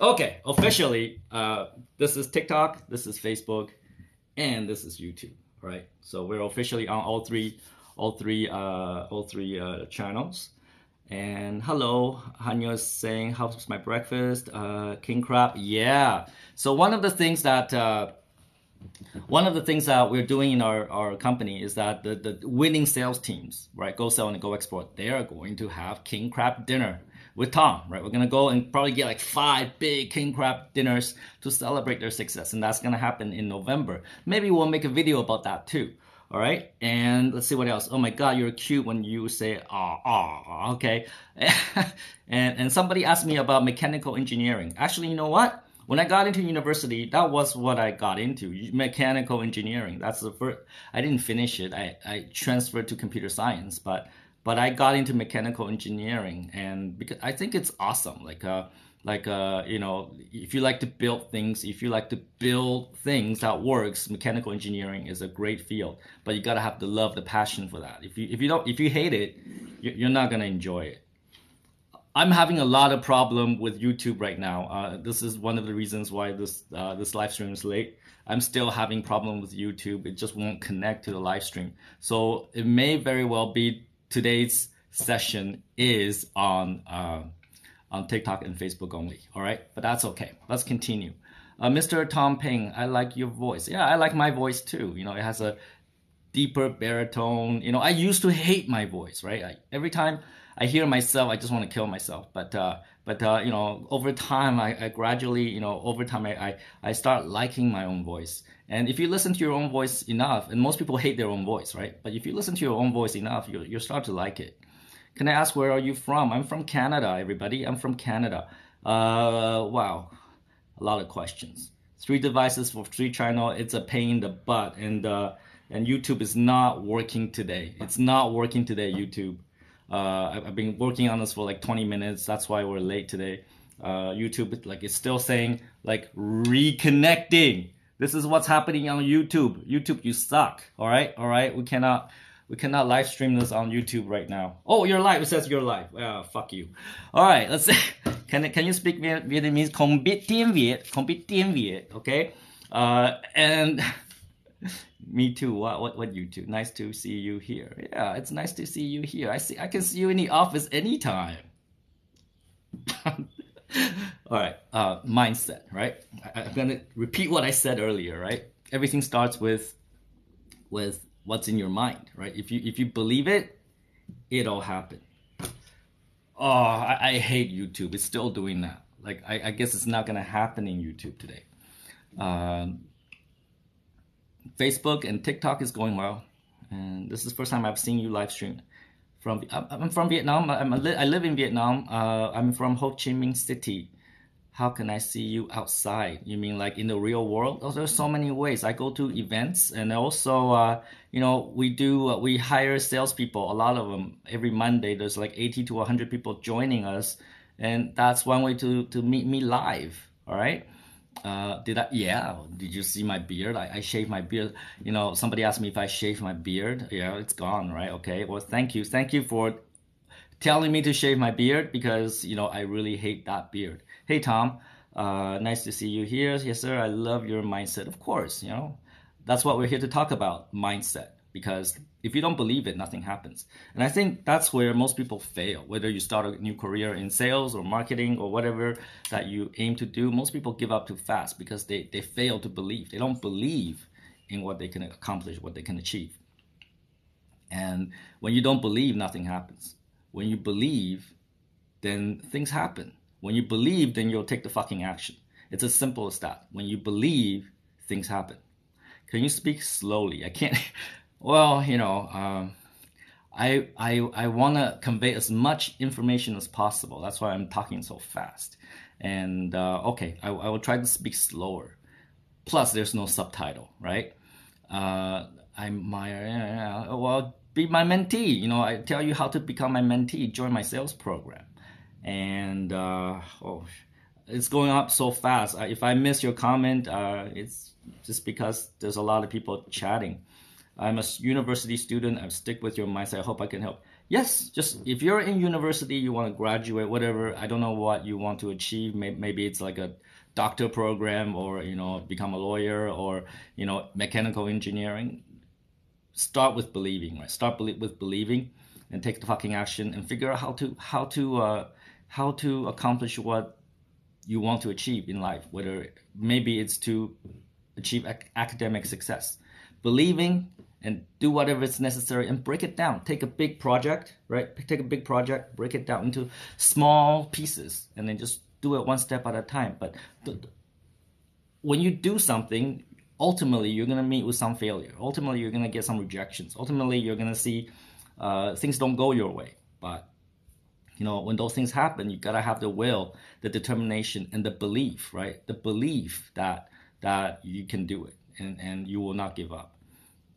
Okay, officially, uh, this is TikTok, this is Facebook, and this is YouTube. Right, so we're officially on all three, all three, uh, all three uh, channels. And hello, Hanyo is saying, "How's my breakfast?" Uh, king crab, yeah. So one of the things that uh, one of the things that we're doing in our, our company is that the, the winning sales teams, right, go sell and go export, they are going to have king crab dinner with Tom, right? We're gonna go and probably get like five big king crab dinners to celebrate their success, and that's gonna happen in November. Maybe we'll make a video about that too. All right, and let's see what else. Oh my God, you're cute when you say ah ah. Okay, and and somebody asked me about mechanical engineering. Actually, you know what? When I got into university, that was what I got into mechanical engineering. That's the first. I didn't finish it. I I transferred to computer science, but but I got into mechanical engineering, and because I think it's awesome. Like, uh, like uh, you know, if you like to build things, if you like to build things that works, mechanical engineering is a great field. But you gotta have the love, the passion for that. If you if you don't if you hate it, you're not gonna enjoy it. I'm having a lot of problem with YouTube right now. Uh, this is one of the reasons why this uh, this live stream is late. I'm still having problem with YouTube. It just won't connect to the live stream. So it may very well be today's session is on uh, on TikTok and Facebook only. All right, but that's okay. Let's continue. Uh, Mr. Tom Ping, I like your voice. Yeah, I like my voice too. You know, it has a deeper baritone. You know, I used to hate my voice. Right, I, every time I hear myself, I just want to kill myself. But uh, but uh, you know, over time, I, I gradually, you know, over time, I, I I start liking my own voice. And if you listen to your own voice enough, and most people hate their own voice, right? But if you listen to your own voice enough, you'll, you'll start to like it. Can I ask where are you from? I'm from Canada, everybody. I'm from Canada. Uh, wow, a lot of questions. Three devices for three channel. It's a pain in the butt, and uh, and YouTube is not working today. It's not working today. YouTube. Uh, I've been working on this for like 20 minutes. That's why we're late today. Uh, YouTube, like, is still saying like reconnecting this is what's happening on YouTube. YouTube, you suck. All right, all right. We cannot, we cannot live stream this on YouTube right now. Oh, you're live. It says you're live. Uh, fuck you. All right, let's. See. Can can you speak Vietnamese? Không biết tiếng Việt. Okay. Uh, and me too. What what what you too? Nice to see you here. Yeah, it's nice to see you here. I see. I can see you in the office anytime. All right, uh, mindset, right? I, I'm gonna repeat what I said earlier, right? Everything starts with with what's in your mind, right? If you if you believe it, it'll happen. Oh, I, I hate YouTube. It's still doing that. Like I, I, guess it's not gonna happen in YouTube today. Um, Facebook and TikTok is going well, and this is the first time I've seen you live stream. From I'm from Vietnam. I'm, i live in Vietnam. Uh, I'm from Ho Chi Minh City, how can I see you outside? You mean like in the real world? Oh, there's so many ways. I go to events and also, uh, you know, we do, uh, we hire salespeople, a lot of them. Every Monday, there's like 80 to 100 people joining us. And that's one way to, to meet me live. All right. Uh, did I? Yeah. Did you see my beard? I, I shaved my beard. You know, somebody asked me if I shaved my beard. Yeah, it's gone, right? Okay. Well, thank you. Thank you for telling me to shave my beard because, you know, I really hate that beard hey Tom, uh, nice to see you here. Yes, sir. I love your mindset. Of course, you know, that's what we're here to talk about mindset. Because if you don't believe it, nothing happens. And I think that's where most people fail. Whether you start a new career in sales or marketing or whatever that you aim to do, most people give up too fast because they, they fail to believe. They don't believe in what they can accomplish, what they can achieve. And when you don't believe, nothing happens. When you believe, then things happen when you believe, then you'll take the fucking action. It's as simple as that. When you believe, things happen. Can you speak slowly? I can't. Well, you know, um, I I I want to convey as much information as possible. That's why I'm talking so fast. And uh, okay, I, I will try to speak slower. Plus, there's no subtitle, right? Uh, I'm my uh, well, be my mentee. You know, I tell you how to become my mentee. Join my sales program and uh, oh, it's going up so fast. If I miss your comment, uh, it's just because there's a lot of people chatting. I'm a university student. I stick with your mindset. I hope I can help. Yes, just if you're in university, you want to graduate, whatever. I don't know what you want to achieve. Maybe it's like a doctor program, or you know, become a lawyer, or you know, mechanical engineering. Start with believing, right? Start with believing, and take the fucking action, and figure out how to how to uh, how to accomplish what you want to achieve in life, whether maybe it's to achieve ac- academic success. Believing and do whatever is necessary and break it down. Take a big project, right? Take a big project, break it down into small pieces, and then just do it one step at a time. But th- when you do something, ultimately you're gonna meet with some failure. Ultimately, you're gonna get some rejections. Ultimately, you're gonna see uh, things don't go your way. But you know when those things happen you gotta have the will the determination and the belief right the belief that that you can do it and and you will not give up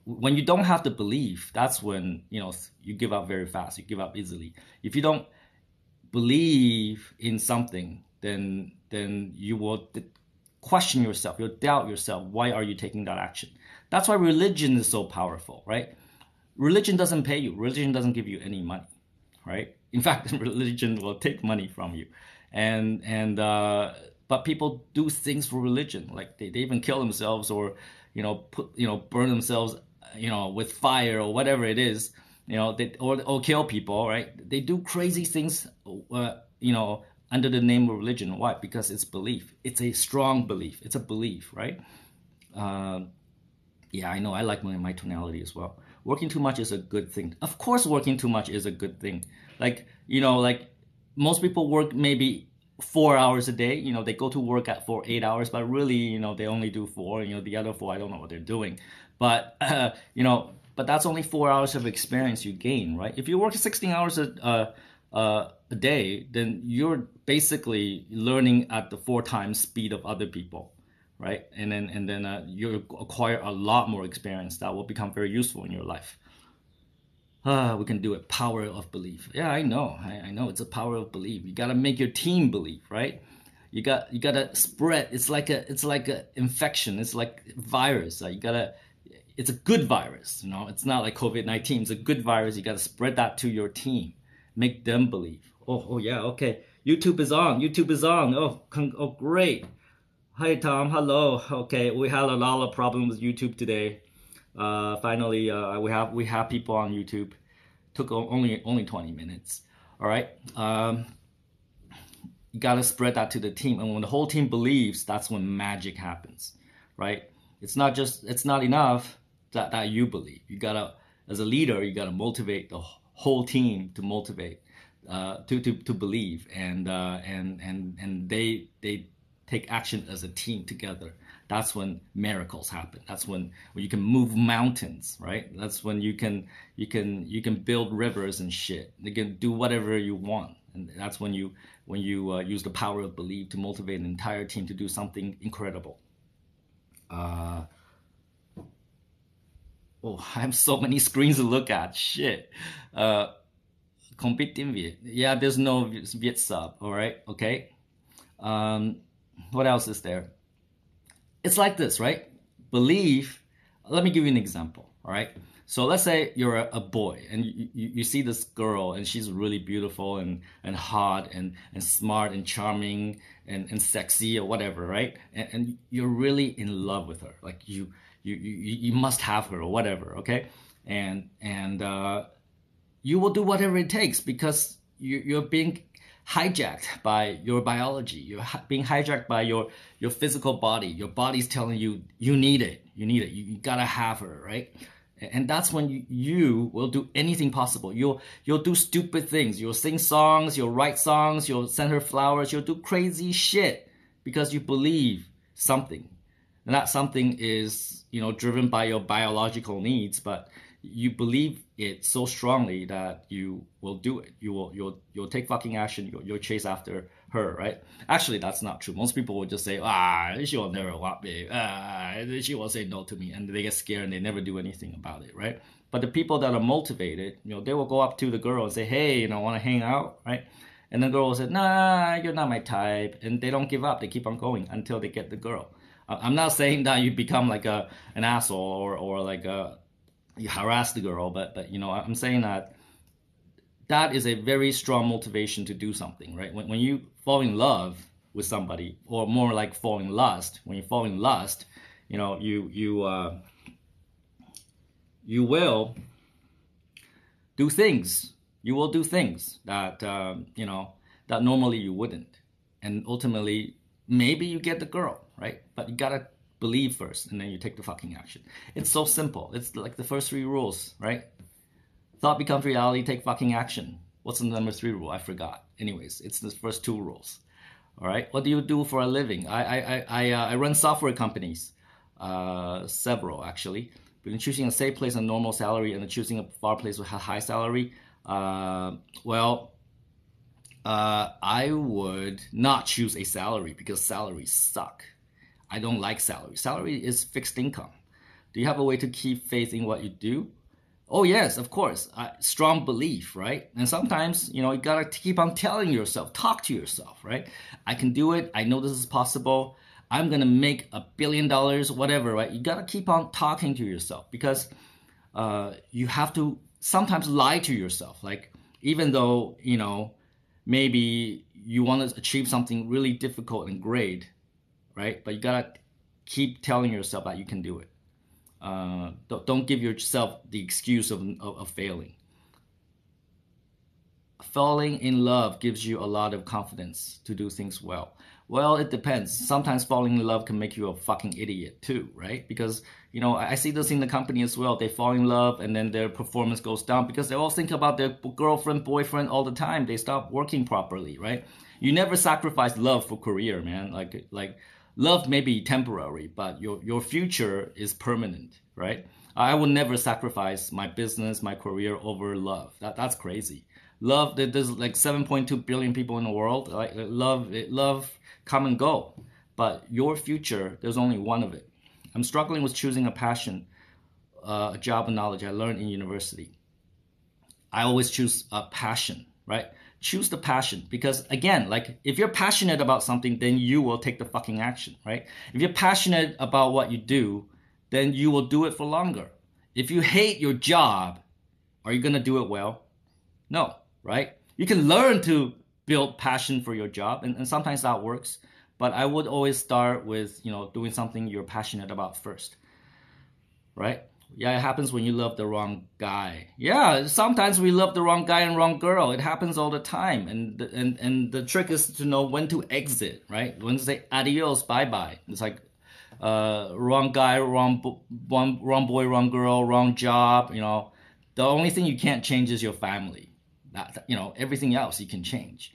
when you don't have the belief that's when you know you give up very fast you give up easily if you don't believe in something then then you will question yourself you'll doubt yourself why are you taking that action that's why religion is so powerful right religion doesn't pay you religion doesn't give you any money right in fact religion will take money from you and and uh, but people do things for religion like they, they even kill themselves or you know put you know burn themselves you know with fire or whatever it is you know they or, or kill people right they do crazy things uh, you know under the name of religion why because it's belief it's a strong belief it's a belief right uh, yeah i know i like my, my tonality as well working too much is a good thing of course working too much is a good thing like you know like most people work maybe four hours a day you know they go to work at for eight hours but really you know they only do four you know the other four i don't know what they're doing but uh, you know but that's only four hours of experience you gain right if you work 16 hours a, uh, uh, a day then you're basically learning at the four times speed of other people right and then and then uh, you acquire a lot more experience that will become very useful in your life Ah, we can do it. Power of belief. Yeah, I know. I, I know. It's a power of belief. You gotta make your team believe, right? You got you gotta spread. It's like a it's like a infection. It's like virus. Like uh, you gotta. It's a good virus. You know, it's not like COVID nineteen. It's a good virus. You gotta spread that to your team. Make them believe. Oh, oh yeah. Okay. YouTube is on. YouTube is on. Oh, con- oh great. Hi Tom. Hello. Okay, we had a lot of problems with YouTube today. Uh, finally, uh, we have we have people on YouTube. Took only only 20 minutes. All right. Um, you gotta spread that to the team, and when the whole team believes, that's when magic happens, right? It's not just it's not enough that that you believe. You gotta as a leader, you gotta motivate the whole team to motivate uh, to, to, to believe and, uh, and, and, and they, they take action as a team together that's when miracles happen that's when, when you can move mountains right that's when you can you can you can build rivers and shit you can do whatever you want and that's when you when you uh, use the power of belief to motivate an entire team to do something incredible uh, oh i have so many screens to look at shit uh, compete in viet yeah there's no viet sub all right okay um, what else is there it's like this, right? Believe. let me give you an example, all right? So let's say you're a, boy and you, you, you, see this girl and she's really beautiful and, and hot and, and smart and charming and, and sexy or whatever, right? And, and you're really in love with her. Like you, you, you, you must have her or whatever, okay? And, and uh, you will do whatever it takes because you, you're being hijacked by your biology. You're being hijacked by your your physical body. Your body's telling you you need it. You need it. You, you gotta have her, right? And that's when you, you, will do anything possible. You'll you'll do stupid things. You'll sing songs. You'll write songs. You'll send her flowers. You'll do crazy shit because you believe something. And that something is you know driven by your biological needs, but you believe it so strongly that you will do it. You will you'll you'll take fucking action. You'll, you'll chase after her, right? Actually, that's not true. Most people will just say, ah, she will never want me. Ah, she will say no to me, and they get scared and they never do anything about it, right? But the people that are motivated, you know, they will go up to the girl and say, hey, you know, want to hang out, right? And the girl will say, nah, you're not my type, and they don't give up. They keep on going until they get the girl. I'm not saying that you become like a an asshole or, or like a you harass the girl, but but you know, I'm saying that that is a very strong motivation to do something, right? When when you fall in love with somebody, or more like falling lust, when you fall in lust, you know, you you uh, you will do things. You will do things that um, you know that normally you wouldn't, and ultimately maybe you get the girl, right? But you gotta believe first and then you take the fucking action. It's so simple. It's like the first three rules, right? Thought becomes reality, take fucking action. What's the number three rule? I forgot. Anyways, it's the first two rules. All right. What do you do for a living? I I I I, uh, I run software companies, uh, several actually. Between choosing a safe place and normal salary, and choosing a far place with a high salary, uh, well, uh, I would not choose a salary because salaries suck. I don't like salary. Salary is fixed income. Do you have a way to keep faith in what you do? Oh yes, of course. Uh, strong belief, right? And sometimes you know you gotta keep on telling yourself, talk to yourself, right? I can do it. I know this is possible. I'm gonna make a billion dollars, whatever, right? You gotta keep on talking to yourself because uh, you have to sometimes lie to yourself. Like even though you know maybe you want to achieve something really difficult and great, right? But you gotta keep telling yourself that you can do it. Uh, don't give yourself the excuse of, of, of failing. Falling in love gives you a lot of confidence to do things well. Well, it depends. Sometimes falling in love can make you a fucking idiot too, right? Because you know I see this in the company as well. They fall in love and then their performance goes down because they all think about their girlfriend, boyfriend all the time. They stop working properly, right? You never sacrifice love for career, man. Like like love may be temporary, but your, your future is permanent, right? I will never sacrifice my business, my career over love. That, that's crazy. Love, there's like 7.2 billion people in the world. Like love, love come and go. But your future, there's only one of it. I'm struggling with choosing a passion, uh, a job and knowledge I learned in university. I always choose a passion, right? choose the passion because again like if you're passionate about something then you will take the fucking action right if you're passionate about what you do then you will do it for longer if you hate your job are you going to do it well no right you can learn to build passion for your job and, and sometimes that works but i would always start with you know doing something you're passionate about first right yeah, it happens when you love the wrong guy. Yeah, sometimes we love the wrong guy and wrong girl. It happens all the time. And and and the trick is to know when to exit, right? When to say adios, bye bye. It's like uh, wrong guy, wrong one, wrong boy, wrong girl, wrong job. You know, the only thing you can't change is your family. That, you know, everything else you can change.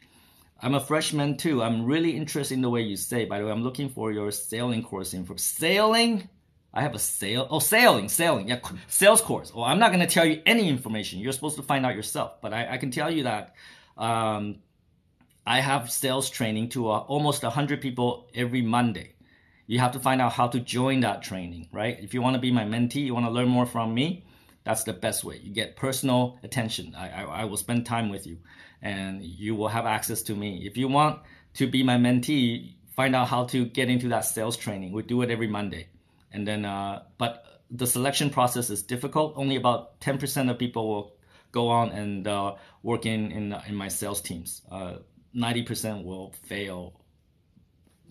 I'm a freshman too. I'm really interested in the way you say. By the way, I'm looking for your sailing course info. Sailing I have a sale. Oh, sailing, sailing. Yeah, sales course. Well, I'm not going to tell you any information. You're supposed to find out yourself. But I, I can tell you that um, I have sales training to uh, almost 100 people every Monday. You have to find out how to join that training, right? If you want to be my mentee, you want to learn more from me, that's the best way. You get personal attention. I, I, I will spend time with you and you will have access to me. If you want to be my mentee, find out how to get into that sales training. We do it every Monday and then uh, but the selection process is difficult. Only about 10% of people will go on and uh, work in, in, in my sales teams. Uh, 90% will fail,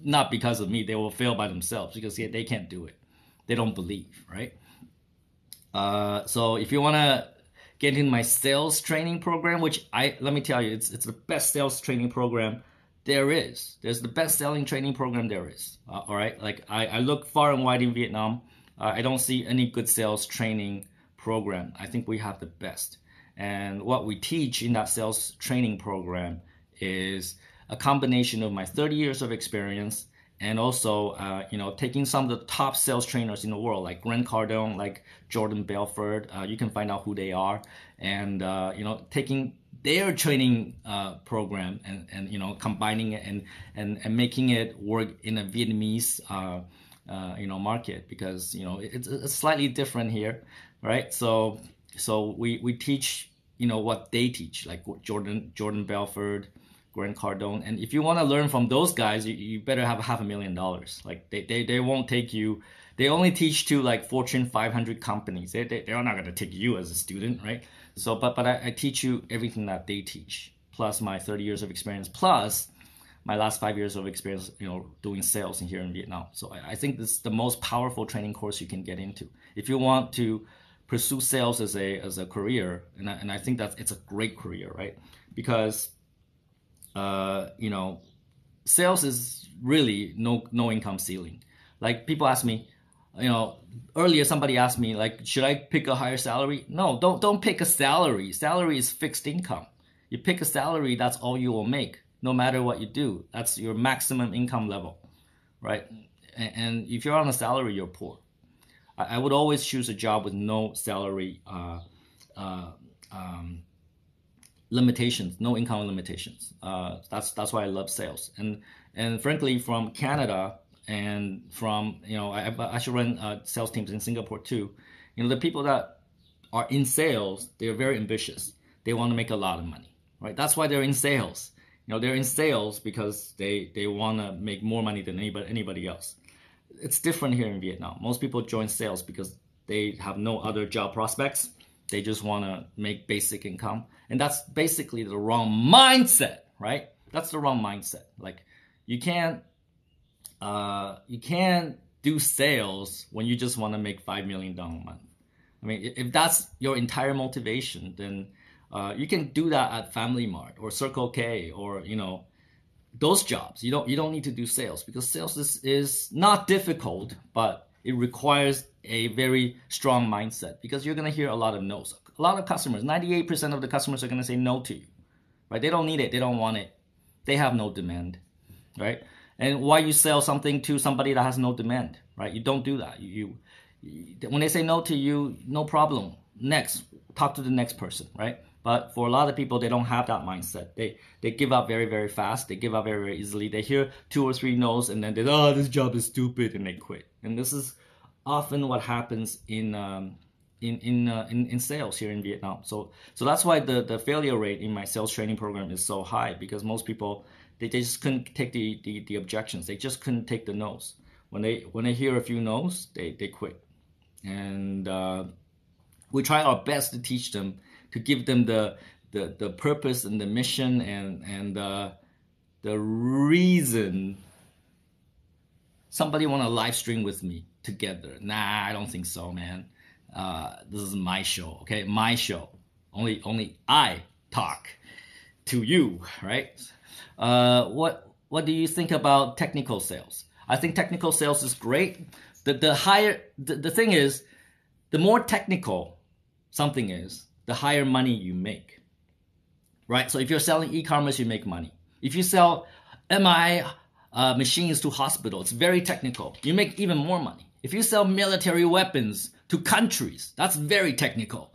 not because of me. They will fail by themselves because yeah, they can't do it. They don't believe, right? Uh, so if you want to get in my sales training program, which I let me tell you, it's it's the best sales training program there is. There's the best-selling training program there is. Uh, all right, like I, I, look far and wide in Vietnam, uh, I don't see any good sales training program. I think we have the best, and what we teach in that sales training program is a combination of my 30 years of experience and also uh, you know taking some of the top sales trainers in the world like Grant Cardone, like Jordan Belford. Uh, you can find out who they are, and uh, you know taking their training uh, program and, and you know combining it and, and, and making it work in a Vietnamese uh, uh, you know market because you know it's, it's slightly different here, right? So so we, we teach you know what they teach like Jordan Jordan Belford, Grant Cardone, and if you want to learn from those guys, you, you better have half a million dollars. Like they, they, they won't take you. They only teach to like Fortune 500 companies. They, they, they're not going to take you as a student, right? So, but but I, I teach you everything that they teach, plus my 30 years of experience, plus my last five years of experience, you know, doing sales in here in Vietnam. So I, I think this is the most powerful training course you can get into. If you want to pursue sales as a as a career, and I, and I think that it's a great career, right? Because uh, you know, sales is really no no income ceiling. Like people ask me, you know earlier somebody asked me like should i pick a higher salary no don't don't pick a salary salary is fixed income you pick a salary that's all you will make no matter what you do that's your maximum income level right and, if you're on a salary you're poor I, I, would always choose a job with no salary uh, uh, um, limitations no income limitations uh, that's that's why i love sales and and frankly from canada and from you know I, I should run uh, sales teams in Singapore too. You know the people that are in sales, they are very ambitious. They want to make a lot of money, right? That's why they're in sales. You know they're in sales because they they want to make more money than anybody anybody else. It's different here in Vietnam. Most people join sales because they have no other job prospects. They just want to make basic income, and that's basically the wrong mindset, right? That's the wrong mindset. Like you can't uh, you can't do sales when you just want to make $5 million a month. I mean, if that's your entire motivation, then uh, you can do that at Family Mart or Circle K or, you know, those jobs. You don't, you don't need to do sales because sales is, is not difficult, but it requires a very strong mindset because you're going to hear a lot of no's. A lot of customers, 98% of the customers are going to say no to you, right? They don't need it. They don't want it. They have no demand, right? And why you sell something to somebody that has no demand, right? You don't do that. You, you when they say no to you, no problem. Next, talk to the next person, right? But for a lot of people, they don't have that mindset. They they give up very very fast. They give up very very easily. They hear two or three no's and then they oh this job is stupid and they quit. And this is often what happens in um, in in, uh, in, in sales here in Vietnam. So so that's why the the failure rate in my sales training program is so high because most people they, just couldn't take the, the, the objections. They just couldn't take the no's. When they when they hear a few no's, they, they quit. And uh, we try our best to teach them, to give them the the, the purpose and the mission and and uh, the reason somebody want to live stream with me together. Nah, I don't think so, man. Uh, this is my show, okay? My show. Only only I talk to you, right? Uh, what what do you think about technical sales? I think technical sales is great. The the higher the, the thing is, the more technical something is, the higher money you make. Right? So if you're selling e-commerce, you make money. If you sell MI uh, machines to hospitals, it's very technical. You make even more money. If you sell military weapons to countries, that's very technical.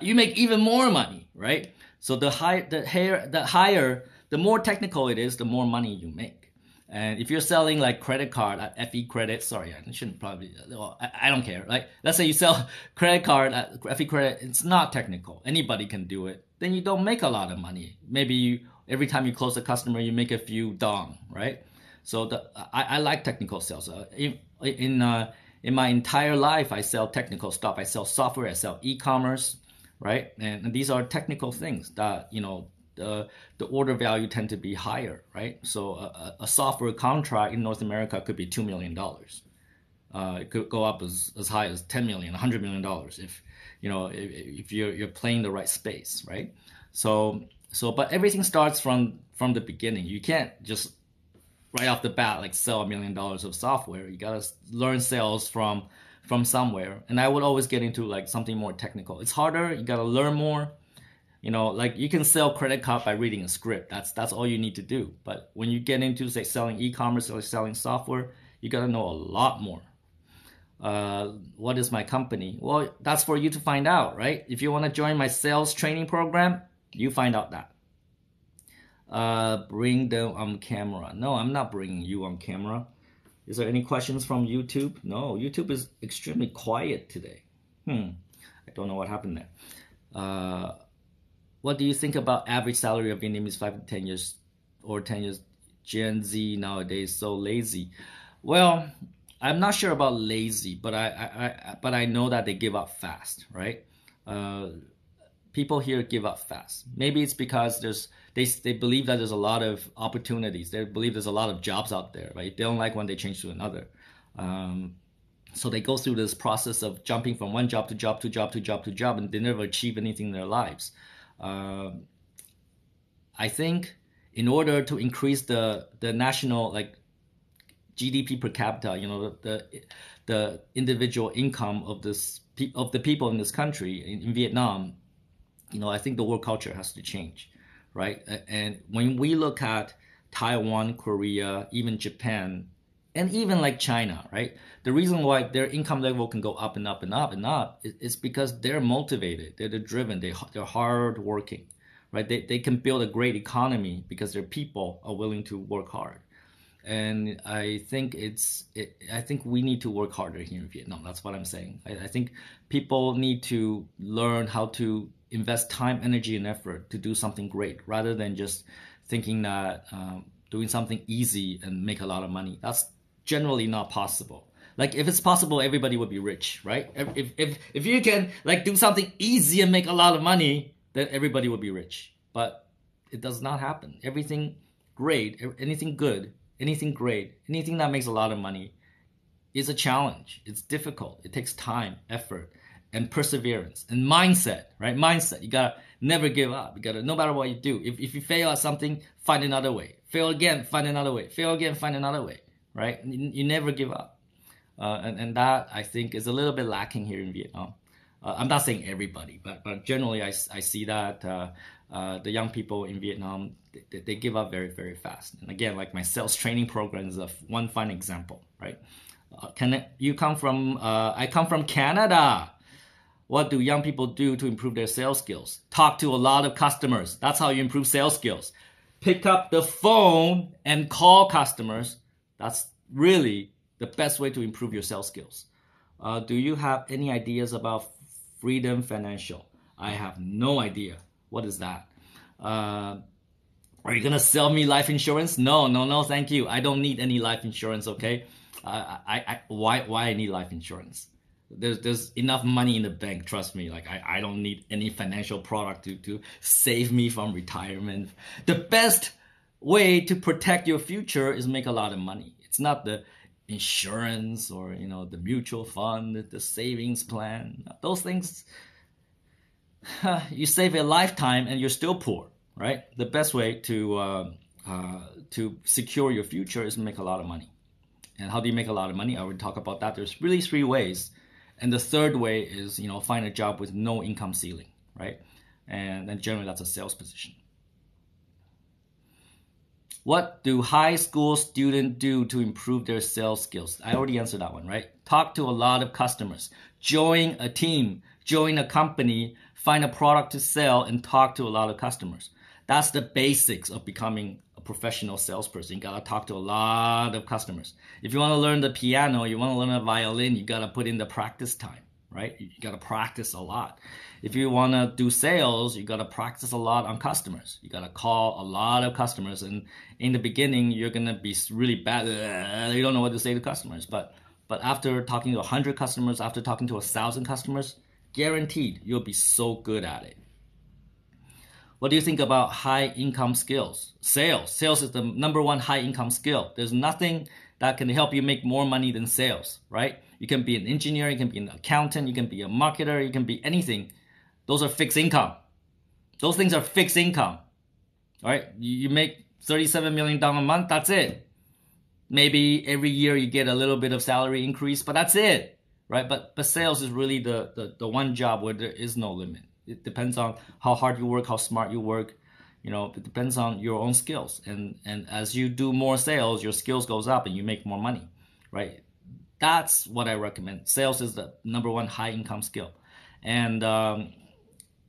you make even more money, right? So the higher the higher the higher the more technical it is, the more money you make. And if you're selling like credit card, uh, FE credit, sorry, I shouldn't probably, well, I, I, don't care. Like, let's say you sell credit card, uh, FE credit, it's not technical. Anybody can do it. Then you don't make a lot of money. Maybe you, every time you close a customer, you make a few dong, right? So the, I, I like technical sales. Uh, in in, uh, in my entire life, I sell technical stuff. I sell software. I sell e-commerce, right? And, and these are technical things that you know uh, the order value tend to be higher, right? So a, a software contract in North America could be two million dollars. Uh, it could go up as, as high as 10 million, 100 million dollars if you know if, if you're, you're playing the right space, right? So so but everything starts from from the beginning. You can't just right off the bat like sell a million dollars of software. You gotta learn sales from from somewhere. And I would always get into like something more technical. It's harder. You gotta learn more you know like you can sell credit card by reading a script that's that's all you need to do but when you get into say selling e-commerce or selling software you got to know a lot more uh, what is my company well that's for you to find out right if you want to join my sales training program you find out that uh, bring them um, on camera no i'm not bringing you on um, camera is there any questions from youtube no youtube is extremely quiet today hmm i don't know what happened there uh, what do you think about average salary of Vietnamese five to ten years or ten years Gen Z nowadays so lazy? Well, I'm not sure about lazy, but I, I, I but I know that they give up fast, right? Uh, people here give up fast. Maybe it's because there's they they believe that there's a lot of opportunities. They believe there's a lot of jobs out there, right? They don't like when they change to another. Um, so they go through this process of jumping from one job to job to job to job to job, and they never achieve anything in their lives uh, I think in order to increase the the national like GDP per capita, you know the the, individual income of this of the people in this country in, in Vietnam, you know I think the world culture has to change, right? And when we look at Taiwan, Korea, even Japan, and even like China, right? The reason why their income level can go up and up and up and up is, is because they're motivated, they're, they're driven, they, they're hardworking, right? They, they can build a great economy because their people are willing to work hard. And I think it's, it, I think we need to work harder here in Vietnam. That's what I'm saying. I, I think people need to learn how to invest time, energy, and effort to do something great rather than just thinking that um, doing something easy and make a lot of money. That's generally not possible. Like if it's possible, everybody would be rich, right? If, if, if you can like do something easy and make a lot of money, then everybody would be rich. But it does not happen. Everything great, anything good, anything great, anything that makes a lot of money is a challenge. It's difficult. It takes time, effort, and perseverance and mindset, right? Mindset. You gotta never give up. You gotta, no matter what you do, if, if you fail at something, find another way. Fail again, find another way. Fail again, find another way right? You, you never give up. Uh, and, and that, I think, is a little bit lacking here in Vietnam. Uh, I'm not saying everybody, but, but generally I, I see that uh, uh the young people in Vietnam, they, they, give up very, very fast. And again, like my sales training program is a one fine example, right? Uh, can I, you come from, uh, I come from Canada. What do young people do to improve their sales skills? Talk to a lot of customers. That's how you improve sales skills. Pick up the phone and call customers that's really the best way to improve your sales skills. Uh, do you have any ideas about Freedom Financial? I have no idea. What is that? Uh, are you gonna sell me life insurance? No, no, no, thank you. I don't need any life insurance. Okay, I, I, why, why I need life insurance? There's, there's enough money in the bank. Trust me. Like I, I don't need any financial product to, to save me from retirement. The best way to protect your future is make a lot of money. It's not the insurance or you know the mutual fund, the savings plan. Those things you save a lifetime and you're still poor, right? The best way to uh, uh, to secure your future is make a lot of money. And how do you make a lot of money? I would talk about that. There's really three ways, and the third way is you know find a job with no income ceiling, right? And then generally that's a sales position. What do high school students do to improve their sales skills? I already answered that one, right? Talk to a lot of customers, join a team, join a company, find a product to sell, and talk to a lot of customers. That's the basics of becoming a professional salesperson. You gotta talk to a lot of customers. If you wanna learn the piano, you wanna learn the violin, you gotta put in the practice time, right? You gotta practice a lot if you want to do sales, you got to practice a lot on customers. You got to call a lot of customers. And in the beginning, you're going to be really bad. Uh, you don't know what to say to customers. But, but after talking to 100 customers, after talking to a 1,000 customers, guaranteed you'll be so good at it. What do you think about high income skills? Sales. Sales is the number one high income skill. There's nothing that can help you make more money than sales, right? You can be an engineer, you can be an accountant, you can be a marketer, you can be anything. Those are fixed income. Those things are fixed income. All right, you make $37 million a month, that's it. Maybe every year you get a little bit of salary increase, but that's it, right? But but sales is really the, the, the one job where there is no limit. It depends on how hard you work, how smart you work. You know, it depends on your own skills. And and as you do more sales, your skills goes up and you make more money, right? That's what I recommend. Sales is the number one high income skill. And um,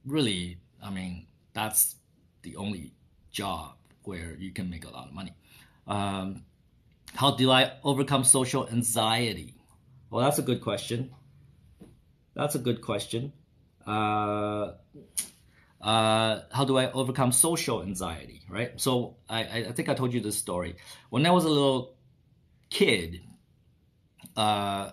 really, I mean, that's the only job where you can make a lot of money. Um, how do I overcome social anxiety? Well, that's a good question. That's a good question. Uh, uh, how do I overcome social anxiety, right? So I, I think I told you this story. When I was a little kid, uh,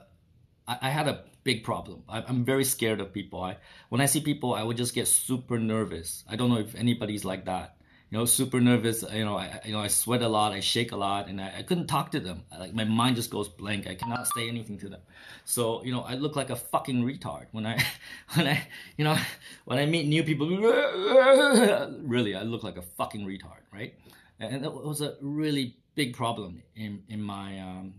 I, I had a big problem. I, am very scared of people. I, when I see people, I would just get super nervous. I don't know if anybody's like that. You know, super nervous. You know, I you know I sweat a lot, I shake a lot, and I, I couldn't talk to them. I, like my mind just goes blank. I cannot say anything to them. So you know, I look like a fucking retard when I when I you know when I meet new people. Really, I look like a fucking retard, right? And that was a really big problem in in my um,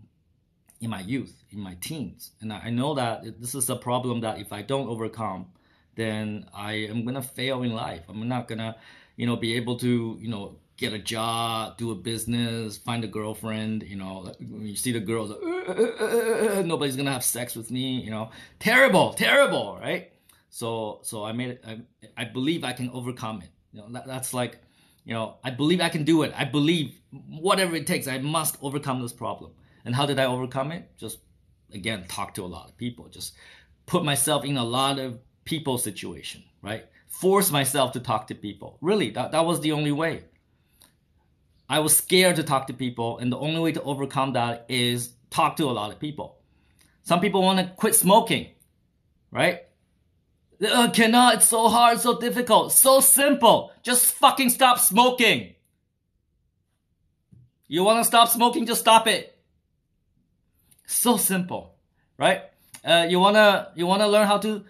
in my youth, in my teens. And I know that this is a problem that if I don't overcome, then I am gonna fail in life. I'm not gonna, you know, be able to, you know, get a job, do a business, find a girlfriend. You know, when you see the girls, uh, uh, uh, nobody's gonna have sex with me. You know, terrible, terrible, right? So, so I made it. I, I believe I can overcome it. You know, that, that's like, you know, I believe I can do it. I believe whatever it takes, I must overcome this problem. And how did I overcome it? Just again, talk to a lot of people. Just put myself in a lot of people situation, right? Force myself to talk to people. Really, that, that was the only way. I was scared to talk to people, and the only way to overcome that is talk to a lot of people. Some people want to quit smoking, right? Uh, cannot, it's so hard, so difficult, so simple. Just fucking stop smoking. You want to stop smoking, just stop it. So simple, right? Uh, you wanna you wanna learn how to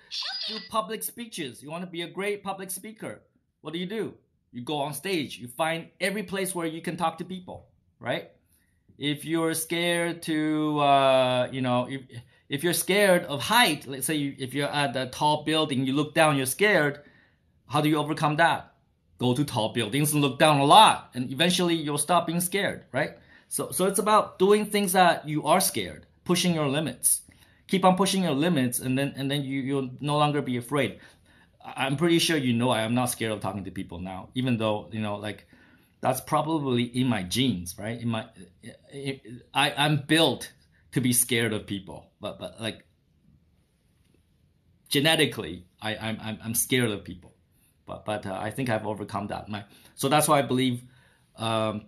do public speeches. You wanna be a great public speaker. What do you do? You go on stage. You find every place where you can talk to people, right? If you're scared to, uh, you know, if, if you're scared of height, let's say you, if you're at a tall building, you look down, you're scared. How do you overcome that? Go to tall buildings and look down a lot, and eventually you'll stop being scared, right? So, so it's about doing things that you are scared, pushing your limits. Keep on pushing your limits, and then and then you you'll no longer be afraid. I'm pretty sure you know I am not scared of talking to people now, even though you know like that's probably in my genes, right? In my I I'm built to be scared of people, but but like genetically I I'm I'm, I'm scared of people, but but uh, I think I've overcome that. My so that's why I believe. Um,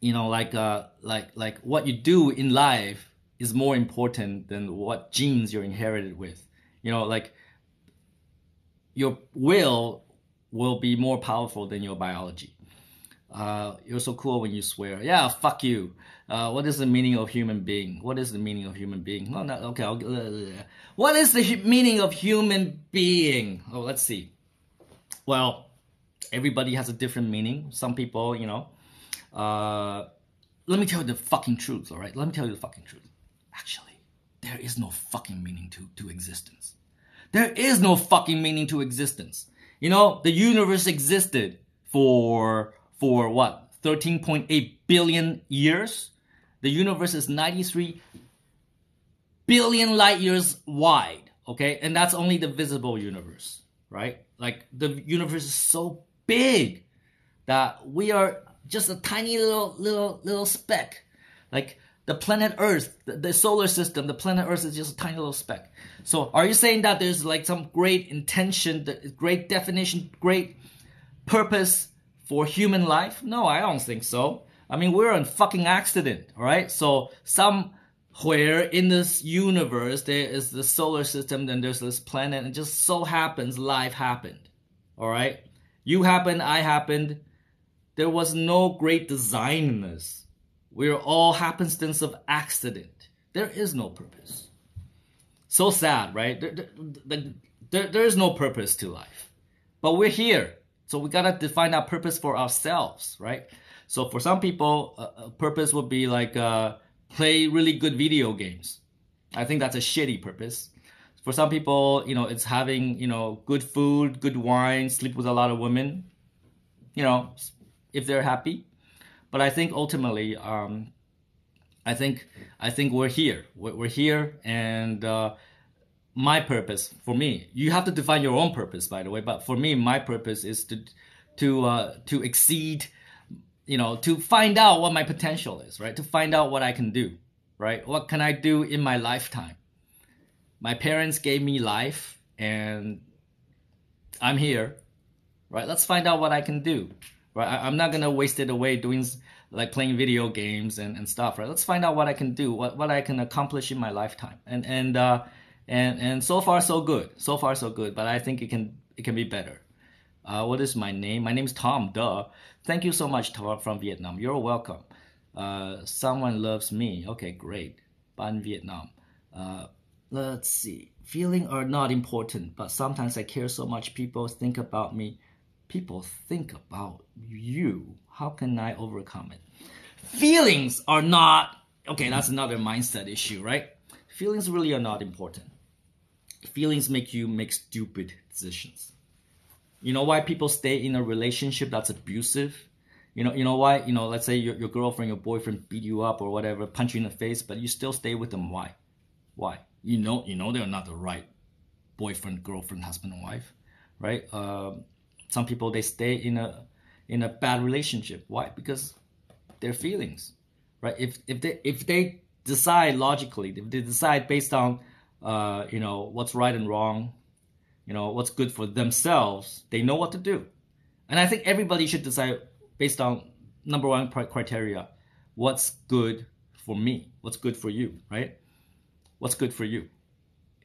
you know like uh like like what you do in life is more important than what genes you're inherited with you know like your will will be more powerful than your biology uh, you're so cool when you swear yeah fuck you uh, what is the meaning of human being what is the meaning of human being no, no okay uh, what is the meaning of human being oh let's see well everybody has a different meaning some people you know uh, let me tell you the fucking truth, all right? Let me tell you the fucking truth. Actually, there is no fucking meaning to, to existence. There is no fucking meaning to existence. You know, the universe existed for, for what? 13.8 billion years? The universe is 93 billion light years wide, okay? And that's only the visible universe, right? Like the universe is so big that we are just a tiny little little little speck, like the planet Earth, the, the solar system. The planet Earth is just a tiny little speck. So, are you saying that there's like some great intention, the great definition, great purpose for human life? No, I don't think so. I mean, we're in fucking accident, all right? So somewhere in this universe, there is the solar system, then there's this planet, and just so happens life happened, all right? You happened, I happened, there was no great design in this. We are all happenstance of accident. There is no purpose. So sad, right? There, there, there, there is no purpose to life. But we're here. So we gotta define our purpose for ourselves, right? So for some people, a purpose would be like uh, play really good video games. I think that's a shitty purpose. For some people, you know, it's having you know good food, good wine, sleep with a lot of women. You know, if they're happy. But I think ultimately, um, I think I think we're here. We're, here, and uh, my purpose for me. You have to define your own purpose, by the way. But for me, my purpose is to to uh, to exceed, you know, to find out what my potential is, right? To find out what I can do, right? What can I do in my lifetime? My parents gave me life, and I'm here, right? Let's find out what I can do right? I, am not gonna waste it away doing like playing video games and, and stuff, right? Let's find out what I can do, what, what I can accomplish in my lifetime. And and uh, and and so far so good, so far so good. But I think it can it can be better. Uh, what is my name? My name is Tom. Duh. Thank you so much, Tom from Vietnam. You're welcome. Uh, someone loves me. Okay, great. Ban Vietnam. Uh, let's see. Feeling are not important, but sometimes I care so much. People think about me people think about you. How can I overcome it? Feelings are not, okay, that's another mindset issue, right? Feelings really are not important. Feelings make you make stupid decisions. You know why people stay in a relationship that's abusive? You know, you know why? You know, let's say your, your girlfriend, your boyfriend beat you up or whatever, punch you in the face, but you still stay with them. Why? Why? You know, you know they're not the right boyfriend, girlfriend, husband, and wife, right? Um, some people they stay in a in a bad relationship. Why? Because their feelings, right? If if they if they decide logically, if they decide based on uh, you know what's right and wrong, you know what's good for themselves, they know what to do. And I think everybody should decide based on number one criteria: what's good for me, what's good for you, right? What's good for you.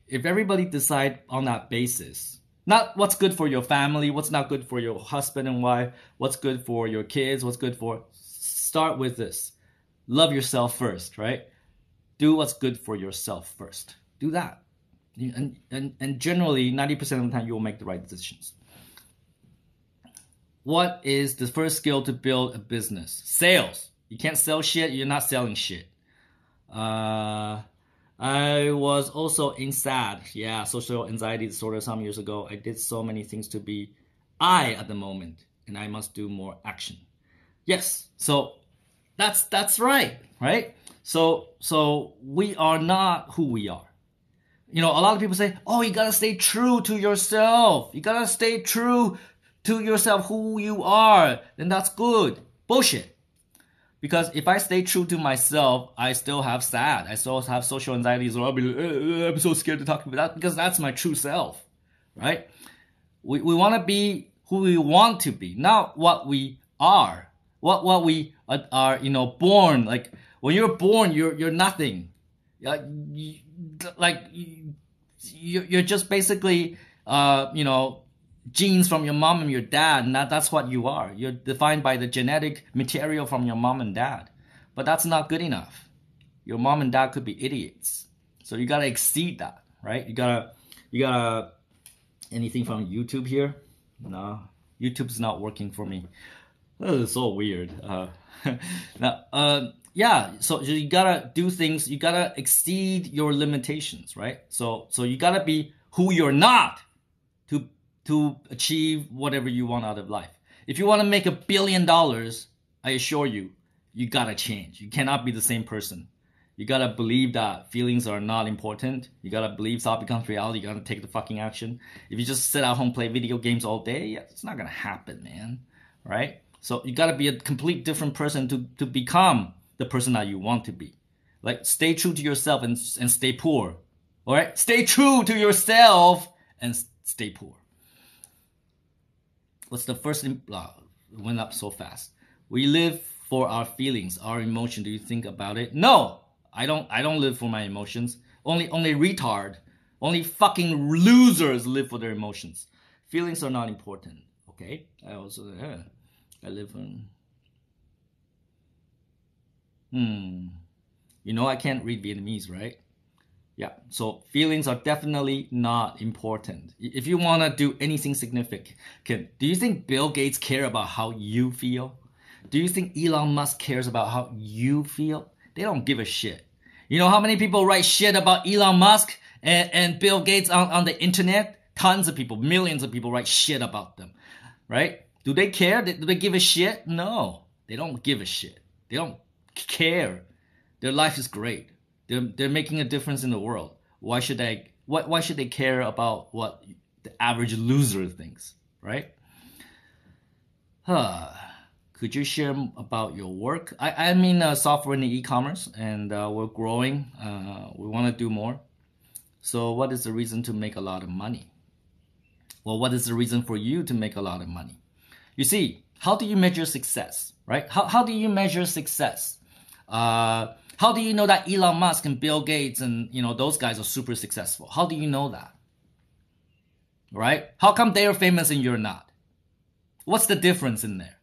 If everybody decide on that basis, not what's good for your family, what's not good for your husband and wife, what's good for your kids, what's good for. Start with this. Love yourself first, right? Do what's good for yourself first. Do that. And, and, and generally, 90% of the time, you will make the right decisions. What is the first skill to build a business? Sales. You can't sell shit, you're not selling shit. Uh, I was also in SAD, yeah, social anxiety disorder some years ago. I did so many things to be I at the moment, and I must do more action. Yes, so that's that's right, right? So so we are not who we are. You know, a lot of people say, "Oh, you gotta stay true to yourself. You gotta stay true to yourself, who you are." Then that's good. Bullshit because if I stay true to myself, I still have sad. I still have social anxiety. So I'll be, uh, I'm so scared to talk about that because that's my true self, right? We, we want to be who we want to be, not what we are, what, what we uh, are, you know, born. Like when you're born, you're, you're nothing. Like, you, like you, you're just basically, uh, you know, genes from your mom and your dad, and that, that's what you are. You're defined by the genetic material from your mom and dad. But that's not good enough. Your mom and dad could be idiots. So you gotta exceed that, right? You gotta, you gotta, anything from YouTube here? No, YouTube's not working for me. This is so weird. Uh, now, uh, yeah, so you gotta do things. You gotta exceed your limitations, right? So, so you gotta be who you're not to to achieve whatever you want out of life. If you want to make a billion dollars, I assure you, you gotta change. You cannot be the same person. You gotta believe that feelings are not important. You gotta believe thought becomes reality. You gotta take the fucking action. If you just sit at home play video games all day, yeah, it's not gonna happen, man. Right? So you gotta be a complete different person to, to become the person that you want to be. Like stay true to yourself and, and stay poor. Alright? Stay true to yourself and stay poor. What's the first uh, went up so fast? We live for our feelings, our emotion. Do you think about it? No, I don't. I don't live for my emotions. Only only retard, only fucking losers live for their emotions. Feelings are not important. Okay, I also yeah, I live on. Hmm, you know I can't read Vietnamese, right? Yeah. So feelings are definitely not important. If you want to do anything significant, do you think Bill Gates care about how you feel? Do you think Elon Musk cares about how you feel? They don't give a shit. You know how many people write shit about Elon Musk and, and Bill Gates on, on the internet? Tons of people, millions of people write shit about them, right? Do they care? Do they give a shit? No, they don't give a shit. They don't care. Their life is great. They're, they're making a difference in the world. Why should they? Why should they care about what the average loser thinks? Right? Huh. Could you share about your work? I, I'm in uh, software and e-commerce, and uh, we're growing. Uh, we want to do more. So, what is the reason to make a lot of money? Well, what is the reason for you to make a lot of money? You see, how do you measure success, right? How, how do you measure success? Uh, how do you know that Elon Musk and Bill Gates and you know those guys are super successful? How do you know that? Right? How come they are famous and you're not? What's the difference in there?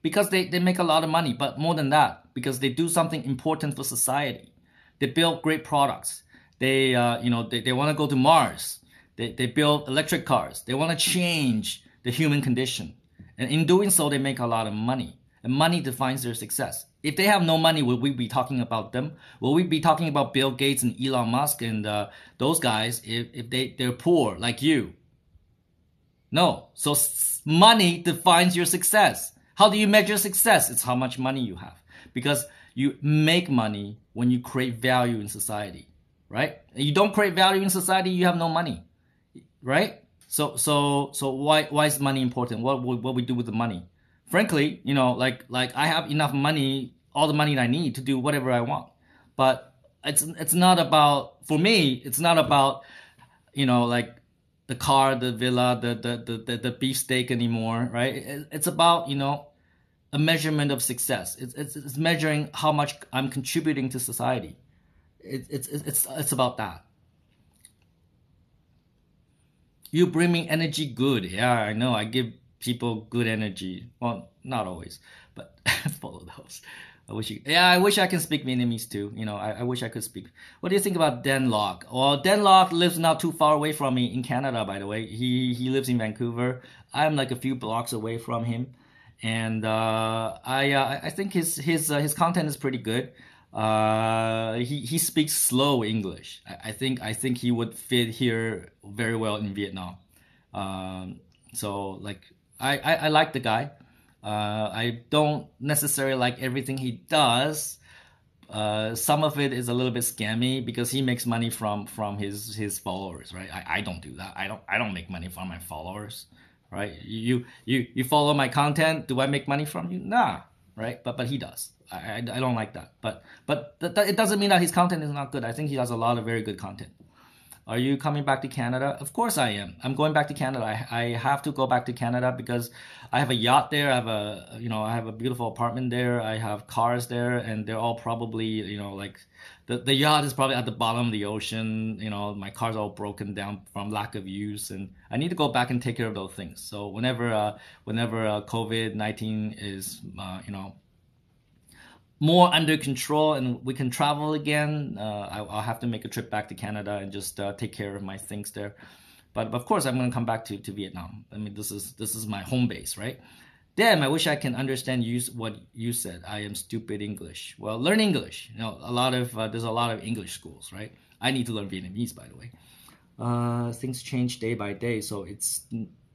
Because they, they make a lot of money, but more than that, because they do something important for society. They build great products. They uh, you know they, they want to go to Mars. They, they build electric cars. They want to change the human condition. And in doing so, they make a lot of money. And money defines their success if they have no money, will we be talking about them? Will we be talking about Bill Gates and Elon Musk and uh, those guys if, if they, they're poor like you? No. So money defines your success. How do you measure success? It's how much money you have. Because you make money when you create value in society, right? you don't create value in society, you have no money, right? So, so, so why, why is money important? What, what, what we do with the money? frankly, you know, like like I have enough money, all the money I need to do whatever I want. But it's it's not about for me. It's not about you know like the car, the villa, the the the the, the beefsteak anymore, right? It's about you know a measurement of success. It's, it's it's measuring how much I'm contributing to society. It, it's it's it's about that. You bring me energy good. Yeah, I know. I give people good energy. Well, not always, but follow those. I wish you, yeah, I wish I can speak Vietnamese too. You know, I, I wish I could speak. What do you think about Dan Locke? Well, Dan Locke lives not too far away from me in Canada, by the way. He he lives in Vancouver. I'm like a few blocks away from him, and uh, I uh, I think his his uh, his content is pretty good. Uh, he he speaks slow English. I, I, think I think he would fit here very well in Vietnam. Um, so like I, I, I like the guy. Uh, I don't necessarily like everything he does. Uh, some of it is a little bit scammy because he makes money from from his his followers, right? I, I don't do that. I don't I don't make money from my followers, right? You you you follow my content. Do I make money from you? Nah, right? But but he does. I I, I don't like that. But but th- th- it doesn't mean that his content is not good. I think he does a lot of very good content. Are you coming back to Canada? Of course I am. I'm going back to Canada. I, I have to go back to Canada because I have a yacht there. I have a you know I have a beautiful apartment there. I have cars there, and they're all probably you know like the the yacht is probably at the bottom of the ocean. You know my car's all broken down from lack of use, and I need to go back and take care of those things. So whenever uh, whenever uh, COVID nineteen is uh, you know more under control and we can travel again, uh, I'll, I'll, have to make a trip back to Canada and just uh, take care of my things there. But of course, I'm going to come back to, to Vietnam. I mean, this is this is my home base, right? Damn, I wish I can understand you what you said. I am stupid English. Well, learn English. You know, a lot of uh, there's a lot of English schools, right? I need to learn Vietnamese, by the way. Uh, things change day by day, so it's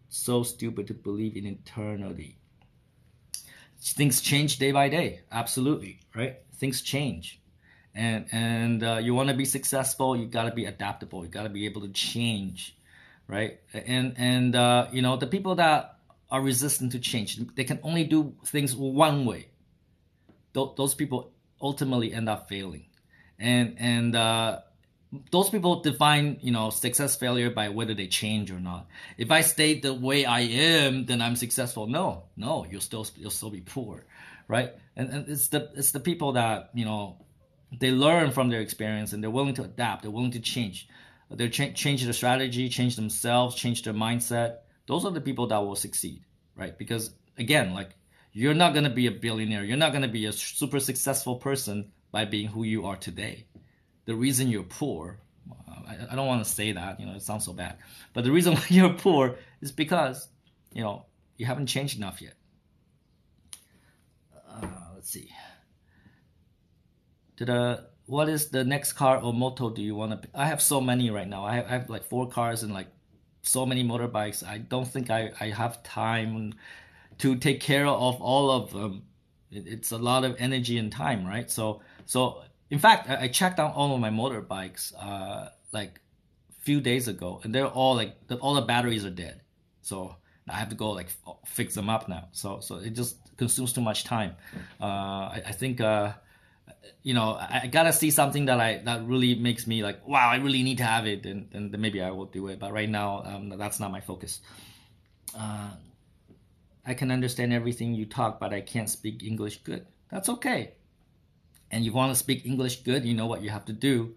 so stupid to believe in eternity things change day by day. Absolutely, right? Things change, and and uh, you want to be successful, you got to be adaptable. You got to be able to change, right? And and uh, you know the people that are resistant to change, they can only do things one way. Th- those people ultimately end up failing, and and uh, those people define you know success failure by whether they change or not if i stay the way i am then i'm successful no no you'll still you'll still be poor right and, and it's the it's the people that you know they learn from their experience and they're willing to adapt they're willing to change they're ch- change their strategy change themselves change their mindset those are the people that will succeed right because again like you're not going to be a billionaire you're not going to be a super successful person by being who you are today the reason you're poor uh, I, I don't want to say that you know it sounds so bad but the reason why you're poor is because you know you haven't changed enough yet uh, let's see Ta-da. what is the next car or moto do you want to i have so many right now I have, I have like four cars and like so many motorbikes i don't think i, I have time to take care of all of them it's a lot of energy and time right so so in fact, I, I checked out all of my motorbikes uh, like a few days ago, and they're all like the, all the batteries are dead. So I have to go like fix them up now. So so it just consumes too much time. Uh, I, I, think uh, you know I, I, gotta see something that I that really makes me like wow I really need to have it, and, and then maybe I will do it. But right now um, that's not my focus. Uh, I can understand everything you talk, but I can't speak English good. That's okay and you want to speak English good, you know what you have to do.